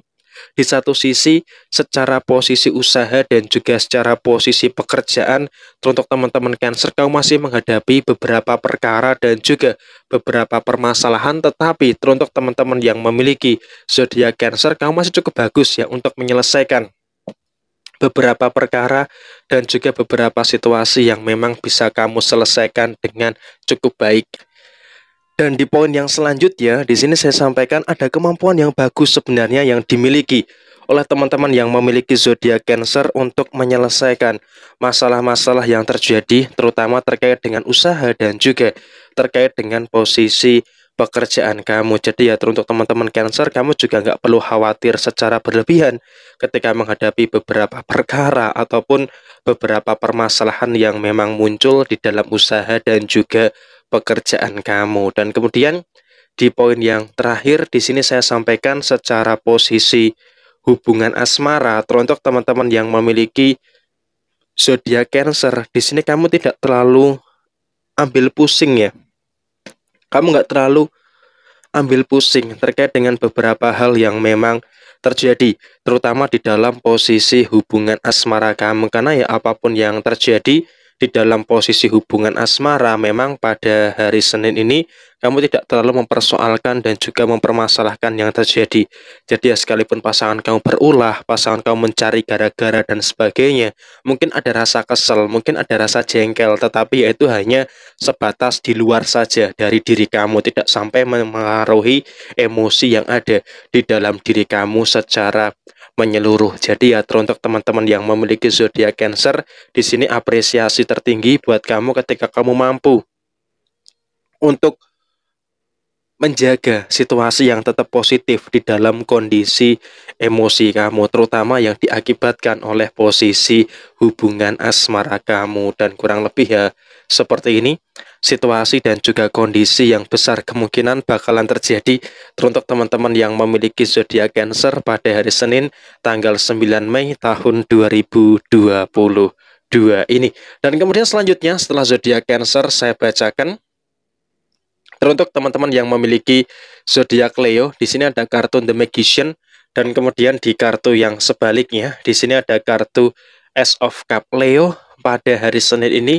di satu sisi secara posisi usaha dan juga secara posisi pekerjaan untuk teman-teman cancer kamu masih menghadapi beberapa perkara dan juga beberapa permasalahan tetapi untuk teman-teman yang memiliki zodiak cancer kamu masih cukup bagus ya untuk menyelesaikan beberapa perkara dan juga beberapa situasi yang memang bisa kamu selesaikan dengan cukup baik. Dan di poin yang selanjutnya, di sini saya sampaikan ada kemampuan yang bagus sebenarnya yang dimiliki oleh teman-teman yang memiliki zodiak Cancer untuk menyelesaikan masalah-masalah yang terjadi, terutama terkait dengan usaha dan juga terkait dengan posisi pekerjaan kamu. Jadi ya untuk teman-teman Cancer, kamu juga nggak perlu khawatir secara berlebihan ketika menghadapi beberapa perkara ataupun beberapa permasalahan yang memang muncul di dalam usaha dan juga pekerjaan kamu. Dan kemudian di poin yang terakhir di sini saya sampaikan secara posisi hubungan asmara teruntuk teman-teman yang memiliki zodiak Cancer. Di sini kamu tidak terlalu ambil pusing ya kamu nggak terlalu ambil pusing terkait dengan beberapa hal yang memang terjadi terutama di dalam posisi hubungan asmara kamu karena ya apapun yang terjadi di dalam posisi hubungan asmara memang pada hari Senin ini kamu tidak terlalu mempersoalkan dan juga mempermasalahkan yang terjadi. Jadi ya sekalipun pasangan kamu berulah, pasangan kamu mencari gara-gara dan sebagainya, mungkin ada rasa kesel, mungkin ada rasa jengkel, tetapi ya itu hanya sebatas di luar saja dari diri kamu, tidak sampai memengaruhi emosi yang ada di dalam diri kamu secara menyeluruh. Jadi ya untuk teman-teman yang memiliki zodiak Cancer, di sini apresiasi tertinggi buat kamu ketika kamu mampu untuk menjaga situasi yang tetap positif di dalam kondisi emosi kamu, terutama yang diakibatkan oleh posisi hubungan asmara kamu dan kurang lebih ya seperti ini situasi dan juga kondisi yang besar kemungkinan bakalan terjadi teruntuk teman-teman yang memiliki zodiak Cancer pada hari Senin tanggal 9 Mei tahun 2022 ini. Dan kemudian selanjutnya setelah zodiak Cancer saya bacakan teruntuk teman-teman yang memiliki zodiak Leo di sini ada kartu The Magician dan kemudian di kartu yang sebaliknya di sini ada kartu s of Cup Leo pada hari Senin ini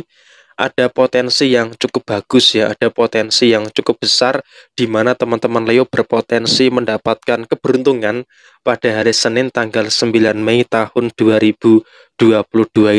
ada potensi yang cukup bagus ya, ada potensi yang cukup besar di mana teman-teman Leo berpotensi mendapatkan keberuntungan pada hari Senin tanggal 9 Mei tahun 2022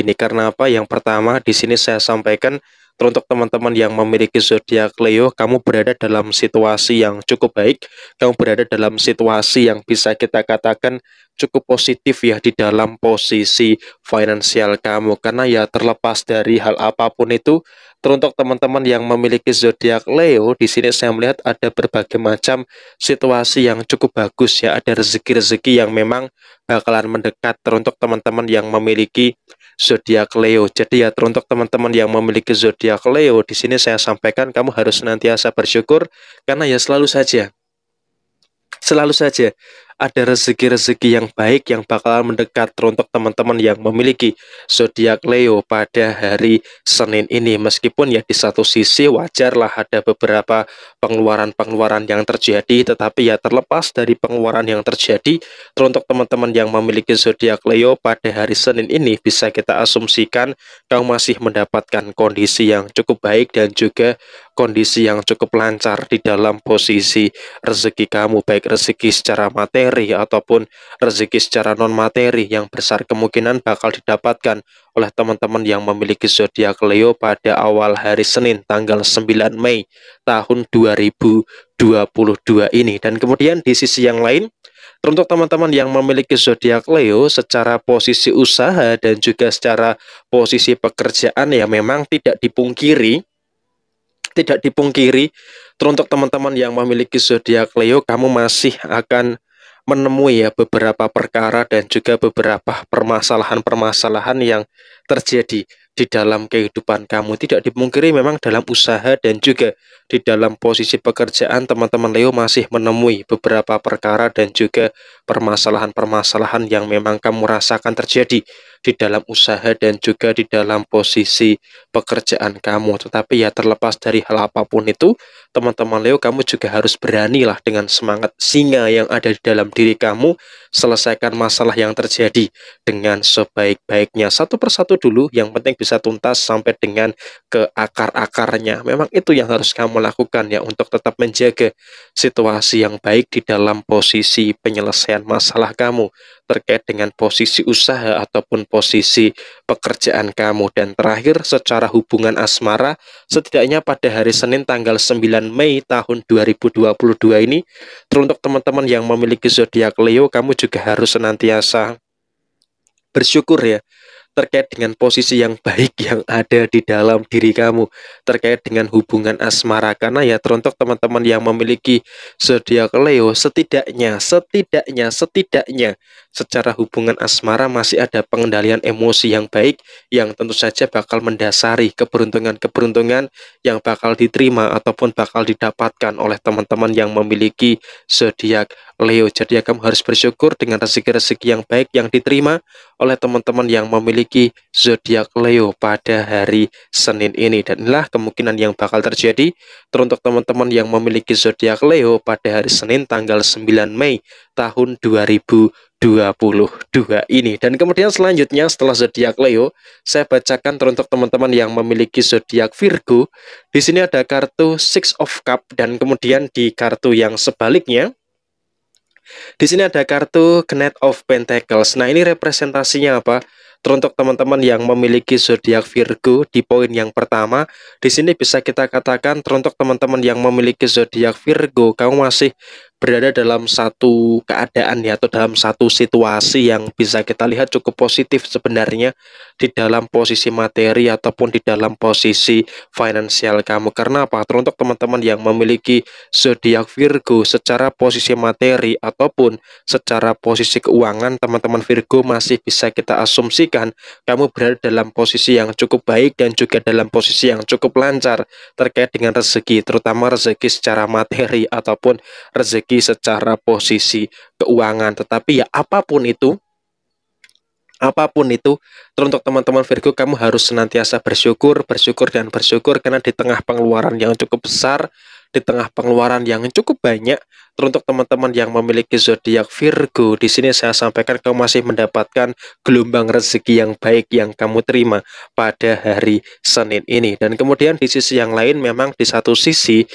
ini. Karena apa? Yang pertama di sini saya sampaikan Teruntuk teman-teman yang memiliki zodiak Leo, kamu berada dalam situasi yang cukup baik, kamu berada dalam situasi yang bisa kita katakan cukup positif ya di dalam posisi finansial kamu karena ya terlepas dari hal apapun itu teruntuk teman-teman yang memiliki zodiak Leo di sini saya melihat ada berbagai macam situasi yang cukup bagus ya ada rezeki-rezeki yang memang bakalan mendekat teruntuk teman-teman yang memiliki zodiak Leo. Jadi ya teruntuk teman-teman yang memiliki zodiak Leo, di sini saya sampaikan kamu harus senantiasa bersyukur karena ya selalu saja selalu saja ada rezeki-rezeki yang baik yang bakal mendekat untuk teman-teman yang memiliki zodiak Leo pada hari Senin ini. Meskipun ya di satu sisi wajarlah ada beberapa pengeluaran-pengeluaran yang terjadi, tetapi ya terlepas dari pengeluaran yang terjadi, teruntuk teman-teman yang memiliki zodiak Leo pada hari Senin ini bisa kita asumsikan kau masih mendapatkan kondisi yang cukup baik dan juga kondisi yang cukup lancar di dalam posisi rezeki kamu baik rezeki secara materi materi ataupun rezeki secara non materi yang besar kemungkinan bakal didapatkan oleh teman-teman yang memiliki zodiak Leo pada awal hari Senin tanggal 9 Mei tahun 2022 ini dan kemudian di sisi yang lain untuk teman-teman yang memiliki zodiak Leo secara posisi usaha dan juga secara posisi pekerjaan ya memang tidak dipungkiri tidak dipungkiri teruntuk teman-teman yang memiliki zodiak Leo kamu masih akan menemui ya beberapa perkara dan juga beberapa permasalahan-permasalahan yang terjadi di dalam kehidupan kamu. Tidak dipungkiri memang dalam usaha dan juga di dalam posisi pekerjaan teman-teman Leo masih menemui beberapa perkara dan juga permasalahan-permasalahan yang memang kamu rasakan terjadi di dalam usaha dan juga di dalam posisi pekerjaan kamu. Tetapi ya terlepas dari hal apapun itu, teman-teman Leo kamu juga harus berani lah dengan semangat singa yang ada di dalam diri kamu selesaikan masalah yang terjadi dengan sebaik-baiknya satu persatu dulu yang penting bisa tuntas sampai dengan ke akar-akarnya. Memang itu yang harus kamu lakukan ya untuk tetap menjaga situasi yang baik di dalam posisi penyelesaian masalah kamu terkait dengan posisi usaha ataupun posisi pekerjaan kamu. Dan terakhir secara hubungan asmara, setidaknya pada hari Senin tanggal 9 Mei tahun 2022 ini, teruntuk teman-teman yang memiliki zodiak Leo, kamu juga harus senantiasa bersyukur ya terkait dengan posisi yang baik yang ada di dalam diri kamu terkait dengan hubungan asmara karena ya teruntuk teman-teman yang memiliki zodiak Leo setidaknya setidaknya setidaknya secara hubungan asmara masih ada pengendalian emosi yang baik yang tentu saja bakal mendasari keberuntungan-keberuntungan yang bakal diterima ataupun bakal didapatkan oleh teman-teman yang memiliki zodiak Leo. Jadi ya kamu harus bersyukur dengan rezeki-rezeki yang baik yang diterima oleh teman-teman yang memiliki zodiak Leo pada hari Senin ini. Dan inilah kemungkinan yang bakal terjadi teruntuk teman-teman yang memiliki zodiak Leo pada hari Senin tanggal 9 Mei tahun 2000 dua ini. Dan kemudian selanjutnya setelah zodiak Leo, saya bacakan teruntuk teman-teman yang memiliki zodiak Virgo. Di sini ada kartu Six of Cup dan kemudian di kartu yang sebaliknya di sini ada kartu Knight of Pentacles. Nah, ini representasinya apa? Teruntuk teman-teman yang memiliki zodiak Virgo di poin yang pertama, di sini bisa kita katakan teruntuk teman-teman yang memiliki zodiak Virgo, kamu masih berada dalam satu keadaan ya atau dalam satu situasi yang bisa kita lihat cukup positif sebenarnya di dalam posisi materi ataupun di dalam posisi finansial kamu karena apa teruntuk teman-teman yang memiliki zodiak Virgo secara posisi materi ataupun secara posisi keuangan teman-teman Virgo masih bisa kita asumsikan kamu berada dalam posisi yang cukup baik dan juga dalam posisi yang cukup lancar terkait dengan rezeki terutama rezeki secara materi ataupun rezeki secara posisi keuangan, tetapi ya apapun itu, apapun itu teruntuk teman-teman Virgo kamu harus senantiasa bersyukur bersyukur dan bersyukur karena di tengah pengeluaran yang cukup besar di tengah pengeluaran yang cukup banyak teruntuk teman-teman yang memiliki zodiak Virgo di sini saya sampaikan kamu masih mendapatkan gelombang rezeki yang baik yang kamu terima pada hari Senin ini dan kemudian di sisi yang lain memang di satu sisi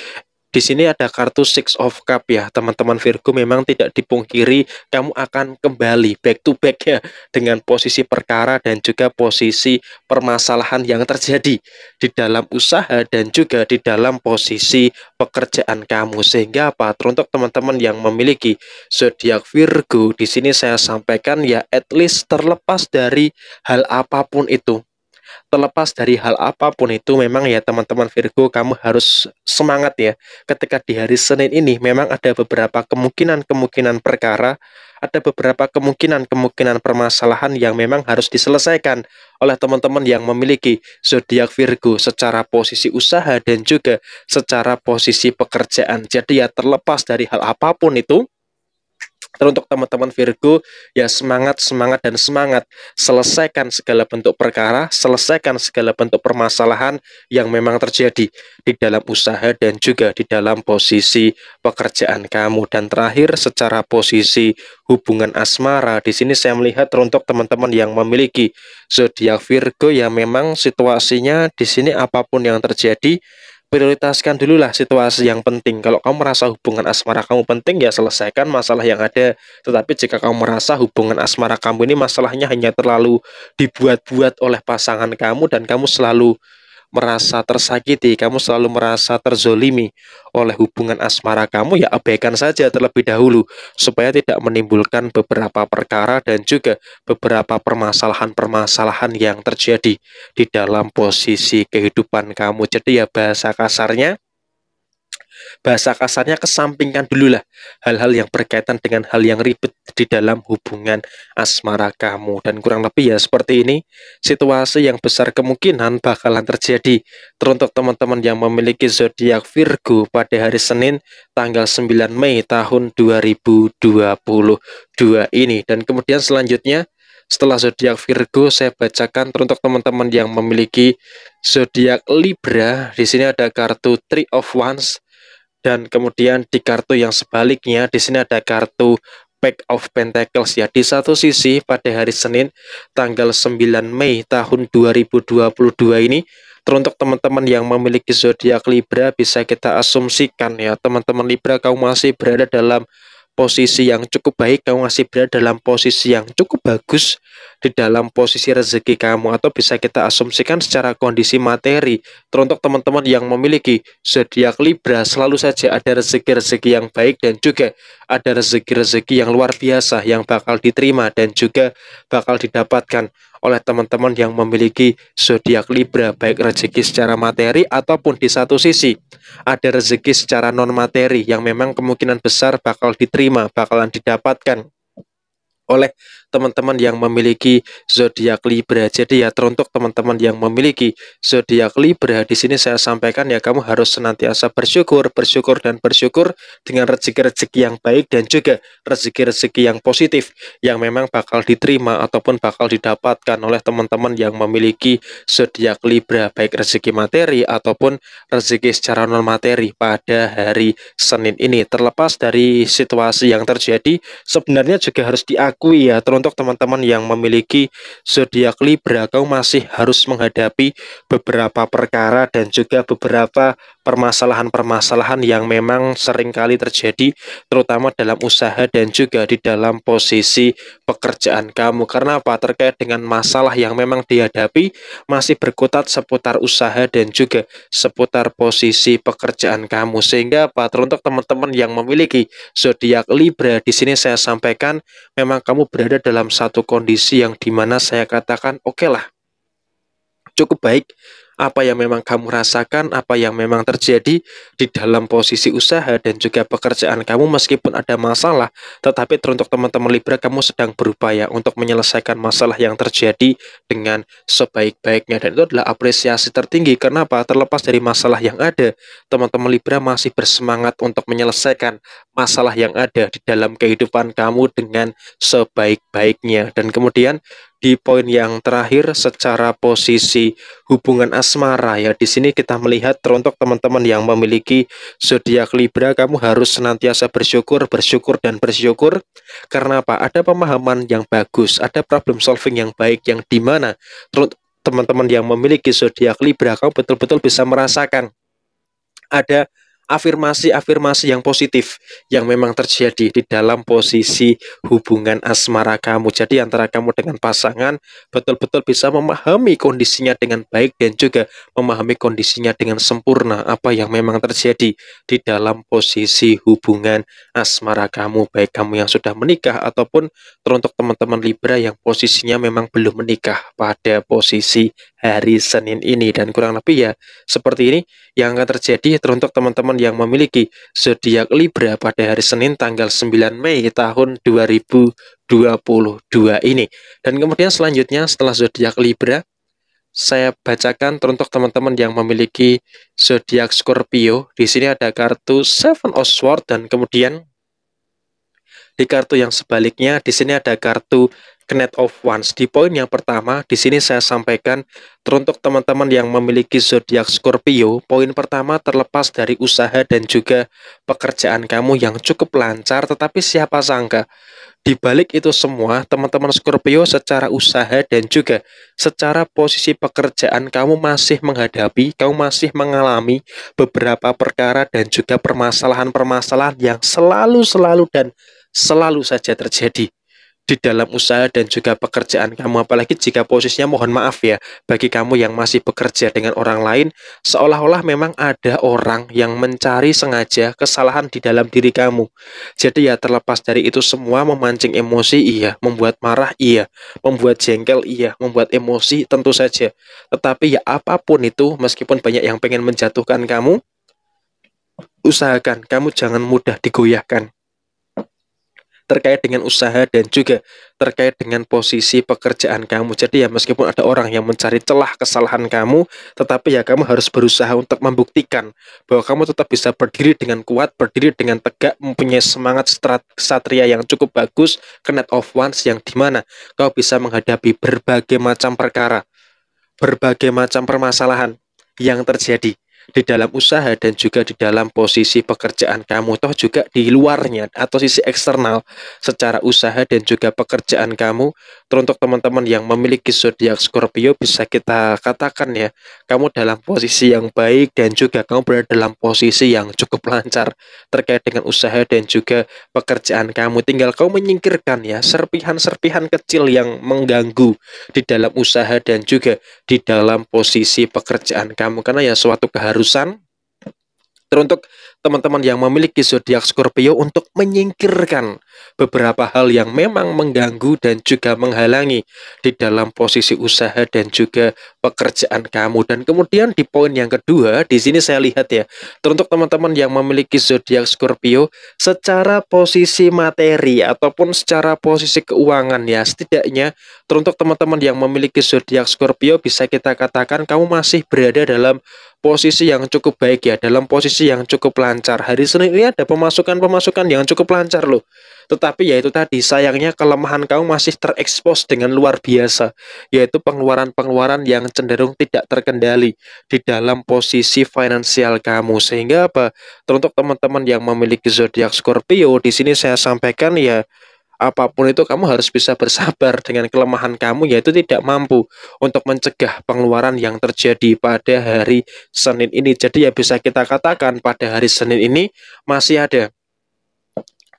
di sini ada kartu Six of Cup ya, teman-teman Virgo memang tidak dipungkiri kamu akan kembali back to back ya dengan posisi perkara dan juga posisi permasalahan yang terjadi di dalam usaha dan juga di dalam posisi pekerjaan kamu. Sehingga apa? untuk teman-teman yang memiliki zodiak Virgo, di sini saya sampaikan ya at least terlepas dari hal apapun itu terlepas dari hal apapun itu memang ya teman-teman Virgo kamu harus semangat ya ketika di hari Senin ini memang ada beberapa kemungkinan-kemungkinan perkara ada beberapa kemungkinan-kemungkinan permasalahan yang memang harus diselesaikan oleh teman-teman yang memiliki zodiak Virgo secara posisi usaha dan juga secara posisi pekerjaan. Jadi ya terlepas dari hal apapun itu, Teruntuk teman-teman Virgo, ya semangat, semangat, dan semangat. Selesaikan segala bentuk perkara, selesaikan segala bentuk permasalahan yang memang terjadi di dalam usaha dan juga di dalam posisi pekerjaan kamu. Dan terakhir, secara posisi hubungan asmara, di sini saya melihat teruntuk teman-teman yang memiliki zodiak Virgo, ya memang situasinya di sini apapun yang terjadi, prioritaskan dulu lah situasi yang penting. Kalau kamu merasa hubungan asmara kamu penting, ya selesaikan masalah yang ada. Tetapi jika kamu merasa hubungan asmara kamu ini masalahnya hanya terlalu dibuat-buat oleh pasangan kamu dan kamu selalu merasa tersakiti, kamu selalu merasa terzolimi oleh hubungan asmara kamu, ya abaikan saja terlebih dahulu supaya tidak menimbulkan beberapa perkara dan juga beberapa permasalahan-permasalahan yang terjadi di dalam posisi kehidupan kamu. Jadi ya bahasa kasarnya bahasa kasarnya kesampingkan dulu lah hal-hal yang berkaitan dengan hal yang ribet di dalam hubungan asmara kamu dan kurang lebih ya seperti ini situasi yang besar kemungkinan bakalan terjadi teruntuk teman-teman yang memiliki zodiak Virgo pada hari Senin tanggal 9 Mei tahun 2022 ini dan kemudian selanjutnya setelah zodiak Virgo saya bacakan teruntuk teman-teman yang memiliki zodiak Libra di sini ada kartu Three of Wands dan kemudian di kartu yang sebaliknya di sini ada kartu Pack of Pentacles ya. Di satu sisi pada hari Senin tanggal 9 Mei tahun 2022 ini teruntuk teman-teman yang memiliki zodiak Libra bisa kita asumsikan ya teman-teman Libra kamu masih berada dalam posisi yang cukup baik, kamu masih berada dalam posisi yang cukup bagus di dalam posisi rezeki kamu atau bisa kita asumsikan secara kondisi materi. Teruntuk teman-teman yang memiliki zodiak Libra selalu saja ada rezeki-rezeki yang baik dan juga ada rezeki-rezeki yang luar biasa yang bakal diterima dan juga bakal didapatkan oleh teman-teman yang memiliki zodiak Libra baik rezeki secara materi ataupun di satu sisi ada rezeki secara non materi yang memang kemungkinan besar bakal diterima, bakalan didapatkan oleh teman-teman yang memiliki zodiak Libra. Jadi ya teruntuk teman-teman yang memiliki zodiak Libra di sini saya sampaikan ya kamu harus senantiasa bersyukur, bersyukur dan bersyukur dengan rezeki-rezeki yang baik dan juga rezeki-rezeki yang positif yang memang bakal diterima ataupun bakal didapatkan oleh teman-teman yang memiliki zodiak Libra baik rezeki materi ataupun rezeki secara non materi pada hari Senin ini. Terlepas dari situasi yang terjadi sebenarnya juga harus diakui ya teruntuk untuk teman-teman yang memiliki zodiak Libra, kau masih harus menghadapi beberapa perkara dan juga beberapa permasalahan-permasalahan yang memang seringkali terjadi terutama dalam usaha dan juga di dalam posisi pekerjaan kamu karena apa terkait dengan masalah yang memang dihadapi masih berkutat seputar usaha dan juga seputar posisi pekerjaan kamu sehingga apa teruntuk teman-teman yang memiliki zodiak Libra di sini saya sampaikan memang kamu berada dalam satu kondisi yang dimana saya katakan oke okay lah cukup baik apa yang memang kamu rasakan, apa yang memang terjadi di dalam posisi usaha dan juga pekerjaan kamu meskipun ada masalah, tetapi teruntuk teman-teman Libra kamu sedang berupaya untuk menyelesaikan masalah yang terjadi dengan sebaik-baiknya dan itu adalah apresiasi tertinggi. Kenapa? Terlepas dari masalah yang ada, teman-teman Libra masih bersemangat untuk menyelesaikan masalah yang ada di dalam kehidupan kamu dengan sebaik-baiknya dan kemudian di poin yang terakhir secara posisi hubungan asmara ya. Di sini kita melihat teruntuk teman-teman yang memiliki zodiak Libra kamu harus senantiasa bersyukur, bersyukur dan bersyukur. Karena apa? Ada pemahaman yang bagus, ada problem solving yang baik yang di mana teman-teman yang memiliki zodiak Libra kamu betul-betul bisa merasakan ada afirmasi-afirmasi yang positif yang memang terjadi di dalam posisi hubungan asmara kamu. Jadi antara kamu dengan pasangan betul-betul bisa memahami kondisinya dengan baik dan juga memahami kondisinya dengan sempurna apa yang memang terjadi di dalam posisi hubungan asmara kamu. Baik kamu yang sudah menikah ataupun teruntuk teman-teman Libra yang posisinya memang belum menikah pada posisi hari Senin ini dan kurang lebih ya seperti ini yang akan terjadi teruntuk teman-teman teman-teman yang memiliki zodiak Libra pada hari Senin tanggal 9 Mei tahun 2022 ini. Dan kemudian selanjutnya setelah zodiak Libra, saya bacakan untuk teman-teman yang memiliki zodiak Scorpio. Di sini ada kartu Seven of Swords dan kemudian di kartu yang sebaliknya di sini ada kartu Knet of Wands. Di poin yang pertama, di sini saya sampaikan teruntuk teman-teman yang memiliki zodiak Scorpio, poin pertama terlepas dari usaha dan juga pekerjaan kamu yang cukup lancar, tetapi siapa sangka di balik itu semua, teman-teman Scorpio secara usaha dan juga secara posisi pekerjaan kamu masih menghadapi, kamu masih mengalami beberapa perkara dan juga permasalahan-permasalahan yang selalu-selalu dan selalu saja terjadi di dalam usaha dan juga pekerjaan kamu. Apalagi jika posisinya mohon maaf ya, bagi kamu yang masih bekerja dengan orang lain, seolah-olah memang ada orang yang mencari sengaja kesalahan di dalam diri kamu. Jadi ya terlepas dari itu semua, memancing emosi iya, membuat marah iya, membuat jengkel iya, membuat emosi tentu saja. Tetapi ya apapun itu, meskipun banyak yang pengen menjatuhkan kamu, usahakan kamu jangan mudah digoyahkan terkait dengan usaha dan juga terkait dengan posisi pekerjaan kamu. Jadi ya meskipun ada orang yang mencari celah kesalahan kamu, tetapi ya kamu harus berusaha untuk membuktikan bahwa kamu tetap bisa berdiri dengan kuat, berdiri dengan tegak, mempunyai semangat satria yang cukup bagus, kenet of ones yang dimana kau bisa menghadapi berbagai macam perkara, berbagai macam permasalahan yang terjadi di dalam usaha dan juga di dalam posisi pekerjaan kamu toh juga di luarnya atau sisi eksternal secara usaha dan juga pekerjaan kamu Teruntuk teman-teman yang memiliki zodiak Scorpio bisa kita katakan ya, kamu dalam posisi yang baik dan juga kamu berada dalam posisi yang cukup lancar terkait dengan usaha dan juga pekerjaan kamu. Tinggal kamu menyingkirkan ya serpihan-serpihan kecil yang mengganggu di dalam usaha dan juga di dalam posisi pekerjaan kamu karena ya suatu keharusan teruntuk teman-teman yang memiliki zodiak Scorpio untuk menyingkirkan beberapa hal yang memang mengganggu dan juga menghalangi di dalam posisi usaha dan juga pekerjaan kamu. Dan kemudian di poin yang kedua, di sini saya lihat ya, teruntuk teman-teman yang memiliki zodiak Scorpio secara posisi materi ataupun secara posisi keuangan ya, setidaknya teruntuk teman-teman yang memiliki zodiak Scorpio bisa kita katakan kamu masih berada dalam posisi yang cukup baik ya, dalam posisi yang cukup lancar lancar. Hari Senin ini ada pemasukan-pemasukan yang cukup lancar loh. Tetapi yaitu tadi sayangnya kelemahan kamu masih terekspos dengan luar biasa, yaitu pengeluaran-pengeluaran yang cenderung tidak terkendali di dalam posisi finansial kamu. Sehingga apa? Teruntuk teman-teman yang memiliki zodiak Scorpio di sini saya sampaikan ya apapun itu kamu harus bisa bersabar dengan kelemahan kamu yaitu tidak mampu untuk mencegah pengeluaran yang terjadi pada hari Senin ini. Jadi ya bisa kita katakan pada hari Senin ini masih ada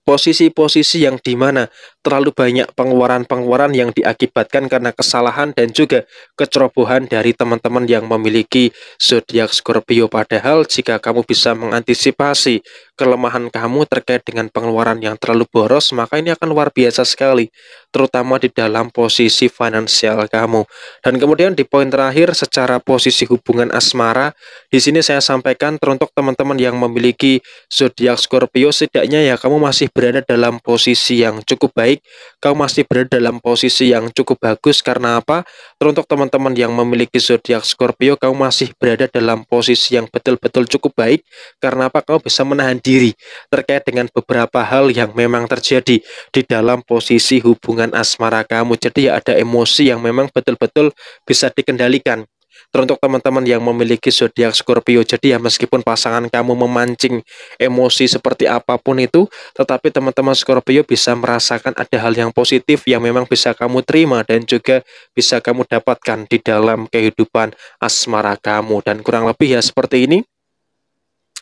posisi-posisi yang dimana terlalu banyak pengeluaran-pengeluaran yang diakibatkan karena kesalahan dan juga kecerobohan dari teman-teman yang memiliki zodiak Scorpio. Padahal jika kamu bisa mengantisipasi kelemahan kamu terkait dengan pengeluaran yang terlalu boros, maka ini akan luar biasa sekali, terutama di dalam posisi finansial kamu. Dan kemudian di poin terakhir secara posisi hubungan asmara, di sini saya sampaikan teruntuk teman-teman yang memiliki zodiak Scorpio setidaknya ya kamu masih berada dalam posisi yang cukup baik baik, kau masih berada dalam posisi yang cukup bagus karena apa? Teruntuk teman-teman yang memiliki zodiak Scorpio, kau masih berada dalam posisi yang betul-betul cukup baik karena apa? Kau bisa menahan diri terkait dengan beberapa hal yang memang terjadi di dalam posisi hubungan asmara kamu. Jadi ya ada emosi yang memang betul-betul bisa dikendalikan. Teruntuk teman-teman yang memiliki zodiak Scorpio, jadi ya meskipun pasangan kamu memancing emosi seperti apapun itu, tetapi teman-teman Scorpio bisa merasakan ada hal yang positif yang memang bisa kamu terima dan juga bisa kamu dapatkan di dalam kehidupan asmara kamu. Dan kurang lebih ya seperti ini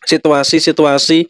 situasi-situasi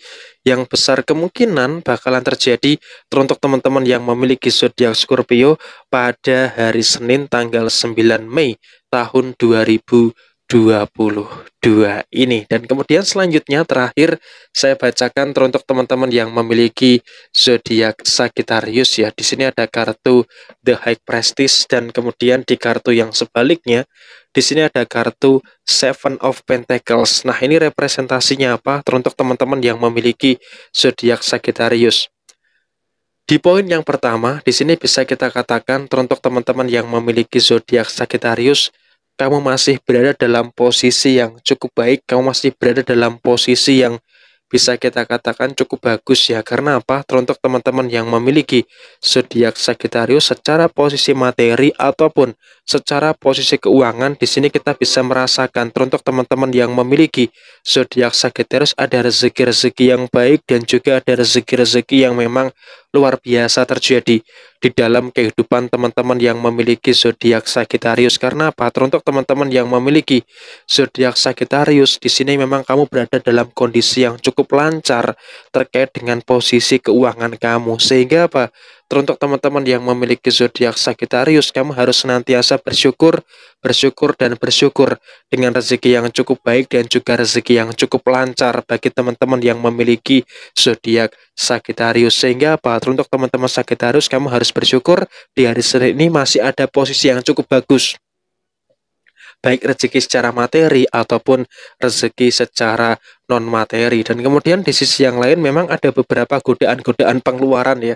yang besar kemungkinan bakalan terjadi teruntuk teman-teman yang memiliki zodiak Scorpio pada hari Senin tanggal 9 Mei tahun 2020 22 ini. Dan kemudian selanjutnya terakhir saya bacakan teruntuk teman-teman yang memiliki zodiak Sagittarius ya. Di sini ada kartu The High Prestige dan kemudian di kartu yang sebaliknya di sini ada kartu Seven of Pentacles. Nah, ini representasinya apa? Teruntuk teman-teman yang memiliki zodiak Sagittarius. Di poin yang pertama, di sini bisa kita katakan teruntuk teman-teman yang memiliki zodiak Sagittarius kamu masih berada dalam posisi yang cukup baik, kamu masih berada dalam posisi yang bisa kita katakan cukup bagus ya. Karena apa? Teruntuk teman-teman yang memiliki zodiak Sagittarius secara posisi materi ataupun secara posisi keuangan di sini kita bisa merasakan teruntuk teman-teman yang memiliki zodiak Sagittarius ada rezeki-rezeki yang baik dan juga ada rezeki-rezeki yang memang luar biasa terjadi di dalam kehidupan teman-teman yang memiliki zodiak Sagittarius karena apa teruntuk teman-teman yang memiliki zodiak Sagittarius di sini memang kamu berada dalam kondisi yang cukup lancar terkait dengan posisi keuangan kamu sehingga apa Teruntuk teman-teman yang memiliki zodiak Sagittarius, kamu harus senantiasa bersyukur, bersyukur dan bersyukur dengan rezeki yang cukup baik dan juga rezeki yang cukup lancar bagi teman-teman yang memiliki zodiak Sagittarius. Sehingga apa? Teruntuk teman-teman Sagittarius, kamu harus bersyukur di hari Senin ini masih ada posisi yang cukup bagus baik rezeki secara materi ataupun rezeki secara non materi dan kemudian di sisi yang lain memang ada beberapa godaan-godaan pengeluaran ya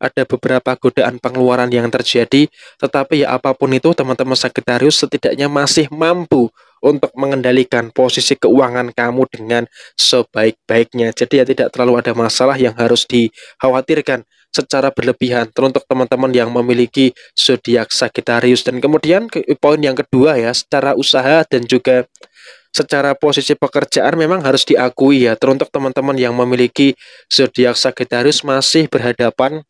ada beberapa godaan pengeluaran yang terjadi, tetapi ya apapun itu teman-teman Sagittarius setidaknya masih mampu untuk mengendalikan posisi keuangan kamu dengan sebaik-baiknya. Jadi ya tidak terlalu ada masalah yang harus dikhawatirkan secara berlebihan teruntuk teman-teman yang memiliki zodiak Sagittarius dan kemudian poin yang kedua ya secara usaha dan juga secara posisi pekerjaan memang harus diakui ya teruntuk teman-teman yang memiliki zodiak Sagittarius masih berhadapan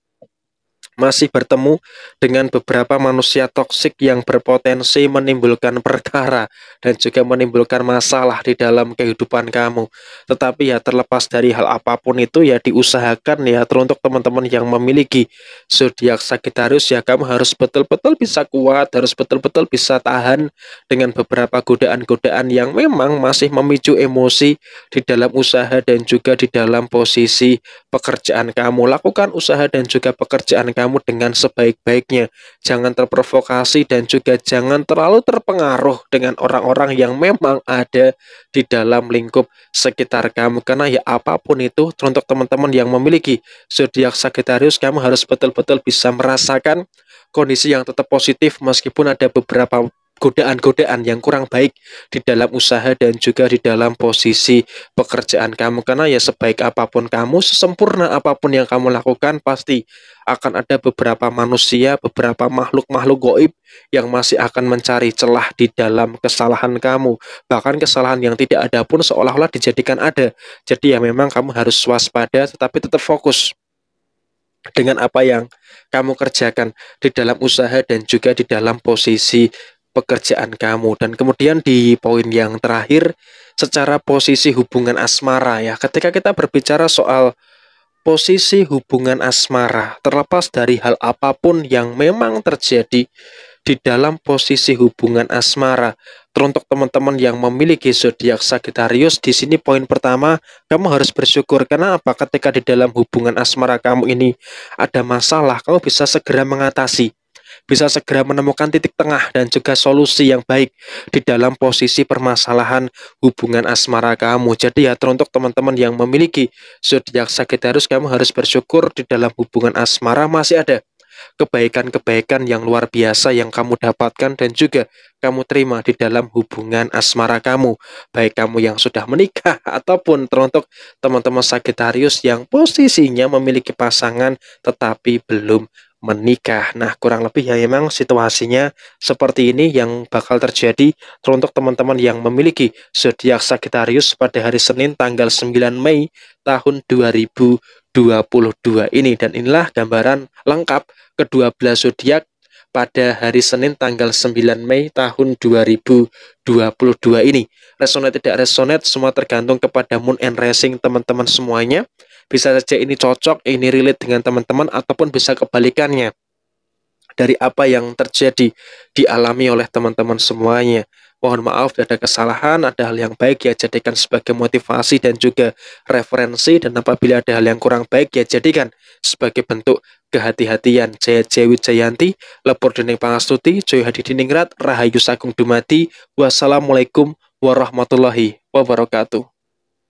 masih bertemu dengan beberapa manusia toksik yang berpotensi menimbulkan perkara dan juga menimbulkan masalah di dalam kehidupan kamu. Tetapi ya terlepas dari hal apapun itu ya diusahakan ya teruntuk teman-teman yang memiliki zodiak Sagittarius ya kamu harus betul-betul bisa kuat, harus betul-betul bisa tahan dengan beberapa godaan-godaan yang memang masih memicu emosi di dalam usaha dan juga di dalam posisi pekerjaan kamu. Lakukan usaha dan juga pekerjaan kamu kamu dengan sebaik-baiknya. Jangan terprovokasi dan juga jangan terlalu terpengaruh dengan orang-orang yang memang ada di dalam lingkup sekitar kamu. Karena ya apapun itu, untuk teman-teman yang memiliki zodiak Sagittarius, kamu harus betul-betul bisa merasakan kondisi yang tetap positif meskipun ada beberapa godaan-godaan yang kurang baik di dalam usaha dan juga di dalam posisi pekerjaan kamu karena ya sebaik apapun kamu sesempurna apapun yang kamu lakukan pasti akan ada beberapa manusia beberapa makhluk-makhluk goib yang masih akan mencari celah di dalam kesalahan kamu bahkan kesalahan yang tidak ada pun seolah-olah dijadikan ada jadi ya memang kamu harus waspada tetapi tetap fokus dengan apa yang kamu kerjakan di dalam usaha dan juga di dalam posisi pekerjaan kamu dan kemudian di poin yang terakhir secara posisi hubungan asmara ya ketika kita berbicara soal posisi hubungan asmara terlepas dari hal apapun yang memang terjadi di dalam posisi hubungan asmara teruntuk teman-teman yang memiliki zodiak Sagittarius di sini poin pertama kamu harus bersyukur karena apa ketika di dalam hubungan asmara kamu ini ada masalah kamu bisa segera mengatasi bisa segera menemukan titik tengah dan juga solusi yang baik di dalam posisi permasalahan hubungan asmara kamu. Jadi ya teruntuk teman-teman yang memiliki zodiak Sagittarius kamu harus bersyukur di dalam hubungan asmara masih ada kebaikan-kebaikan yang luar biasa yang kamu dapatkan dan juga kamu terima di dalam hubungan asmara kamu, baik kamu yang sudah menikah *laughs* ataupun teruntuk teman-teman Sagittarius yang posisinya memiliki pasangan tetapi belum menikah. Nah, kurang lebih ya memang situasinya seperti ini yang bakal terjadi teruntuk teman-teman yang memiliki zodiak Sagittarius pada hari Senin tanggal 9 Mei tahun 2022 ini dan inilah gambaran lengkap kedua belas zodiak pada hari Senin tanggal 9 Mei tahun 2022 ini. Resonate tidak resonate semua tergantung kepada moon and rising teman-teman semuanya. Bisa saja ini cocok, ini relate dengan teman-teman ataupun bisa kebalikannya dari apa yang terjadi dialami oleh teman-teman semuanya. Mohon maaf ada kesalahan, ada hal yang baik ya jadikan sebagai motivasi dan juga referensi dan apabila ada hal yang kurang baik ya jadikan sebagai bentuk kehati-hatian. Jaya Jewi Jayanti, Lepur Dening Pangastuti, Joy Hadi Diningrat, Rahayu Sagung Dumati Wassalamualaikum warahmatullahi wabarakatuh.